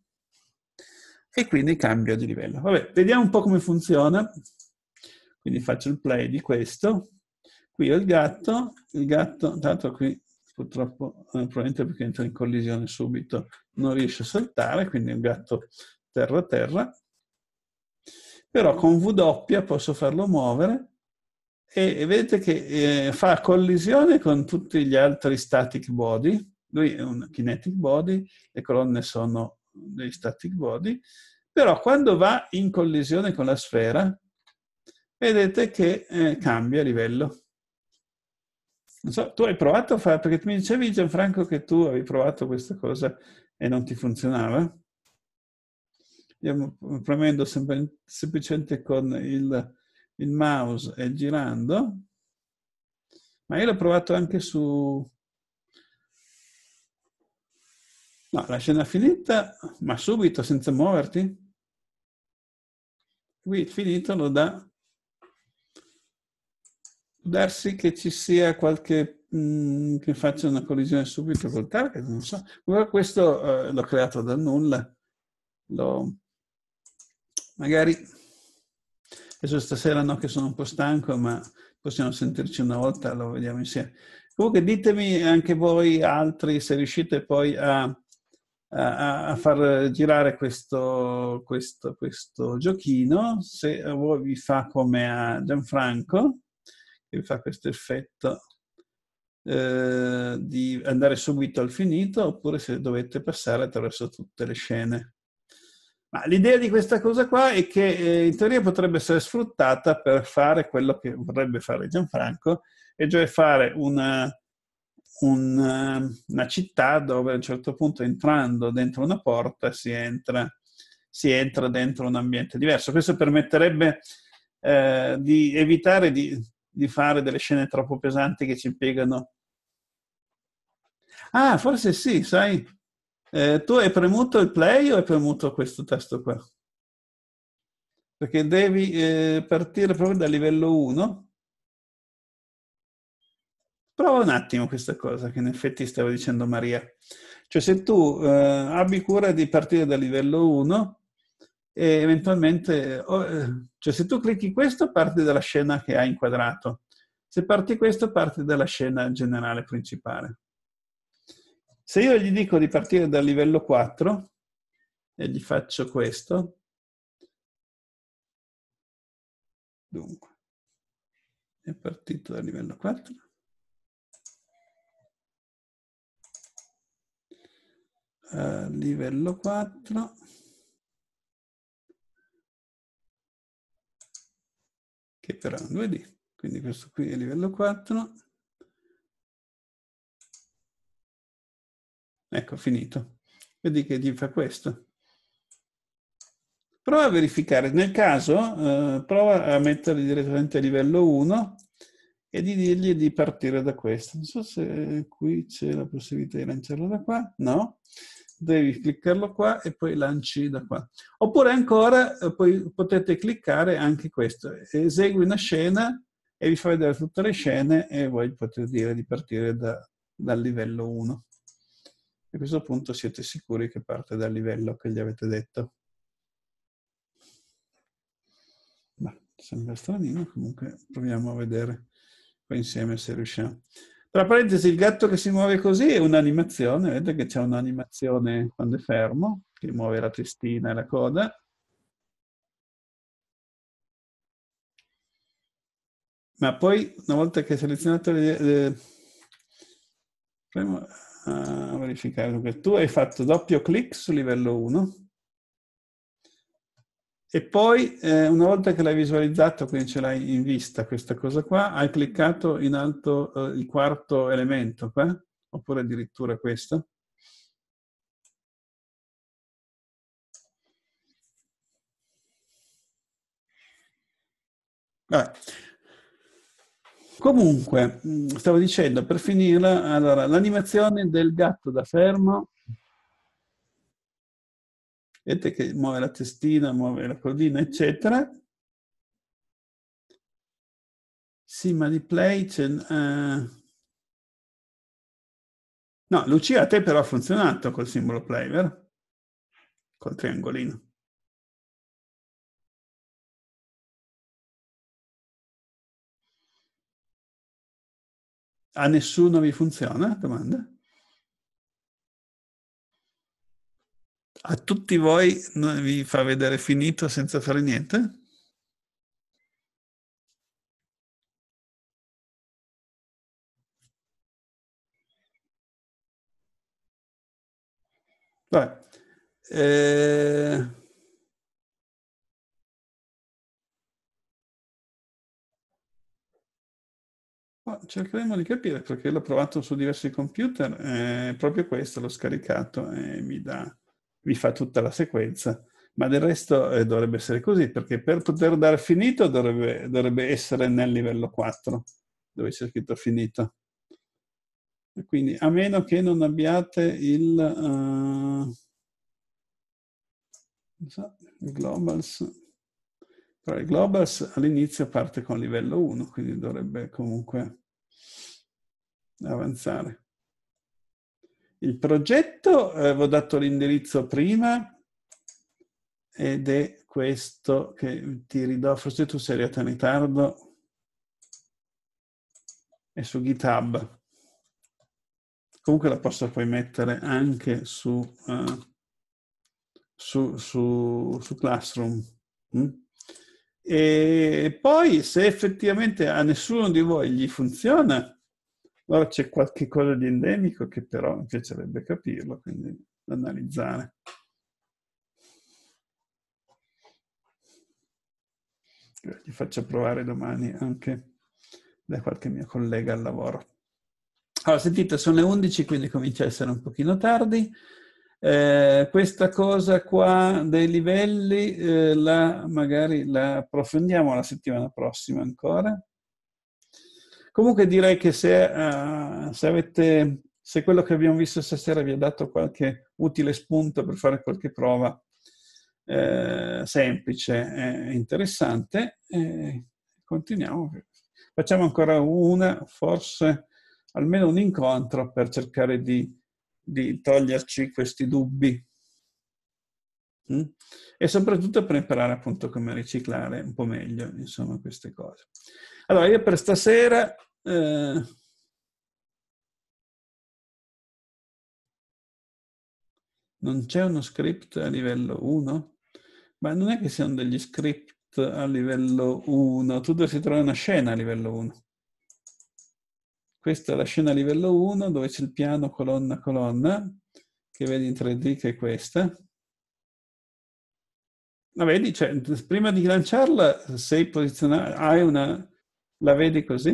e quindi cambio di livello. Vabbè, vediamo un po' come funziona. Quindi faccio il play di questo. Qui ho il gatto, il gatto, tanto qui purtroppo, eh, probabilmente perché entra in collisione subito, non riesce a saltare, quindi è un gatto terra-terra, però con W posso farlo muovere e, e vedete che eh, fa collisione con tutti gli altri static body, lui è un kinetic body, le colonne sono dei static body, però quando va in collisione con la sfera, vedete che eh, cambia livello. So, tu hai provato a fare, perché mi dicevi Gianfranco che tu avevi provato questa cosa e non ti funzionava. Io premendo sem- semplicemente con il, il mouse e girando, ma io l'ho provato anche su... No, la scena finita, ma subito, senza muoverti. Qui il finito lo dà darsi che ci sia qualche mm, che faccia una collisione subito col target, non so. Comunque questo eh, l'ho creato dal nulla. L'ho... Magari adesso stasera no che sono un po' stanco, ma possiamo sentirci una volta, lo vediamo insieme. Comunque ditemi anche voi altri se riuscite poi a, a, a far girare questo, questo, questo giochino, se a voi vi fa come a Gianfranco che fa questo effetto eh, di andare subito al finito oppure se dovete passare attraverso tutte le scene. Ma l'idea di questa cosa qua è che eh, in teoria potrebbe essere sfruttata per fare quello che vorrebbe fare Gianfranco, e cioè fare una, una, eh, una città dove a un certo punto entrando dentro una porta si entra, si entra dentro un ambiente diverso. Questo permetterebbe eh, di evitare di di fare delle scene troppo pesanti che ci impiegano. Ah, forse sì, sai. Eh, tu hai premuto il play o hai premuto questo testo qua? Perché devi eh, partire proprio dal livello 1. Prova un attimo questa cosa che in effetti stava dicendo Maria. Cioè se tu eh, abbi cura di partire dal livello 1, e eventualmente, oh, eh, cioè se tu clicchi questo parte dalla scena che hai inquadrato, se parti questo parte dalla scena generale principale. Se io gli dico di partire dal livello 4 e gli faccio questo, dunque, è partito dal livello 4. Uh, livello 4 che però è 2D. Quindi questo qui è livello 4. Ecco, finito. Vedi che gli fa questo. Prova a verificare. Nel caso, eh, prova a metterli direttamente a livello 1 e di dirgli di partire da questo. Non so se qui c'è la possibilità di lanciarlo da qua. No devi cliccarlo qua e poi lanci da qua. Oppure ancora eh, potete cliccare anche questo, esegui una scena e vi fa vedere tutte le scene e voi potete dire di partire da, dal livello 1. A questo punto siete sicuri che parte dal livello che gli avete detto. Beh, sembra stranino, comunque proviamo a vedere poi insieme se riusciamo. Tra parentesi, il gatto che si muove così è un'animazione, vedete che c'è un'animazione quando è fermo, che muove la testina e la coda. Ma poi, una volta che hai selezionato le... le... Proviamo a ah, verificare. Tu hai fatto doppio clic su livello 1 e poi eh, una volta che l'hai visualizzato, quindi ce l'hai in vista questa cosa qua, hai cliccato in alto eh, il quarto elemento qua, oppure addirittura questo. Vabbè. Comunque, mm, stavo dicendo, per finirla, allora, l'animazione del gatto da fermo vedete che muove la testina, muove la codina, eccetera. Sì, ma di play c'è... Uh... No, Lucia, a te però ha funzionato col simbolo play, vero? Col triangolino. A nessuno vi funziona? Domanda. a tutti voi vi fa vedere finito senza fare niente? Vabbè. Eh... Cercheremo di capire perché l'ho provato su diversi computer, eh, proprio questo l'ho scaricato e eh, mi dà vi fa tutta la sequenza. Ma del resto eh, dovrebbe essere così, perché per poter dare finito dovrebbe, dovrebbe essere nel livello 4, dove c'è scritto finito. E quindi, a meno che non abbiate il... Uh, globals però il globals all'inizio parte con livello 1 quindi dovrebbe comunque avanzare il progetto, avevo eh, dato l'indirizzo prima, ed è questo che ti ridò, forse tu sei arrivato in ritardo, è su GitHub. Comunque la posso poi mettere anche su, uh, su, su, su Classroom. Mm? E poi se effettivamente a nessuno di voi gli funziona, allora c'è qualche cosa di endemico che però mi piacerebbe capirlo, quindi da analizzare. Gli faccio provare domani anche da qualche mio collega al lavoro. Allora, sentite, sono le 11, quindi comincia a essere un pochino tardi. Eh, questa cosa qua dei livelli eh, la, magari la approfondiamo la settimana prossima ancora. Comunque direi che se, uh, se, avete, se quello che abbiamo visto stasera vi ha dato qualche utile spunto per fare qualche prova eh, semplice e eh, interessante, eh, continuiamo. Facciamo ancora una, forse almeno un incontro per cercare di, di toglierci questi dubbi. Mm? E soprattutto per imparare appunto come riciclare un po' meglio, insomma, queste cose. Allora, io per stasera... Eh, non c'è uno script a livello 1? Ma non è che siano degli script a livello 1, tu dovresti trovare una scena a livello 1. Questa è la scena a livello 1 dove c'è il piano colonna colonna, che vedi in 3D che è questa. Ma vedi, cioè, prima di lanciarla sei posizionato, hai una... la vedi così?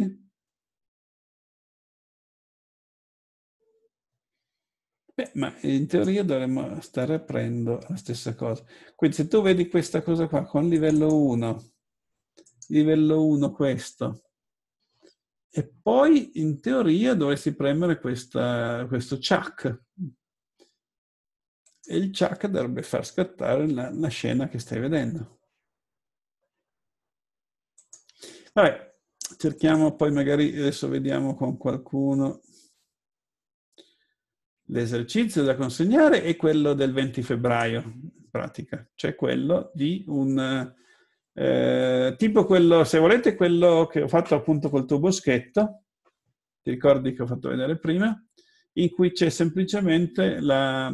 Beh, ma in teoria dovremmo stare aprendo la stessa cosa. Quindi se tu vedi questa cosa qua con livello 1, livello 1 questo, e poi in teoria dovresti premere questa, questo chuck, e il chuck dovrebbe far scattare la, la scena che stai vedendo. Vabbè, cerchiamo poi magari, adesso vediamo con qualcuno l'esercizio da consegnare e quello del 20 febbraio, in pratica, cioè quello di un eh, tipo quello, se volete, quello che ho fatto appunto col tuo boschetto, ti ricordi che ho fatto vedere prima, in cui c'è semplicemente la,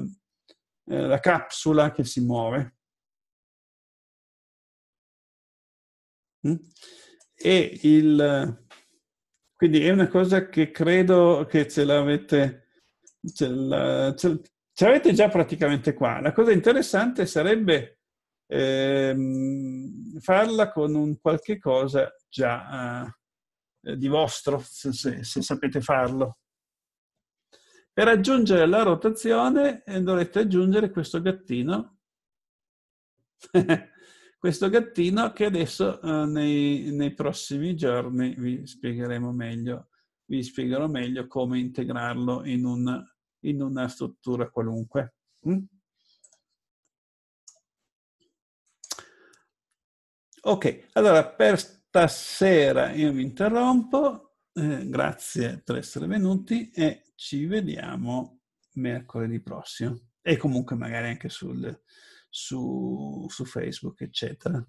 eh, la capsula che si muove. Mm? E il, quindi è una cosa che credo che ce l'avete, ce la, ce, ce l'avete già praticamente qua. La cosa interessante sarebbe ehm, farla con un qualche cosa già eh, di vostro, se, se, se sapete farlo. Per aggiungere la rotazione eh, dovrete aggiungere questo gattino, questo gattino che adesso eh, nei, nei, prossimi giorni vi spiegheremo meglio, vi spiegherò meglio come integrarlo in, un, in una struttura qualunque. Mm? Ok, allora per stasera io mi interrompo, eh, grazie per essere venuti e ci vediamo mercoledì prossimo e comunque magari anche sul, su, su Facebook, eccetera.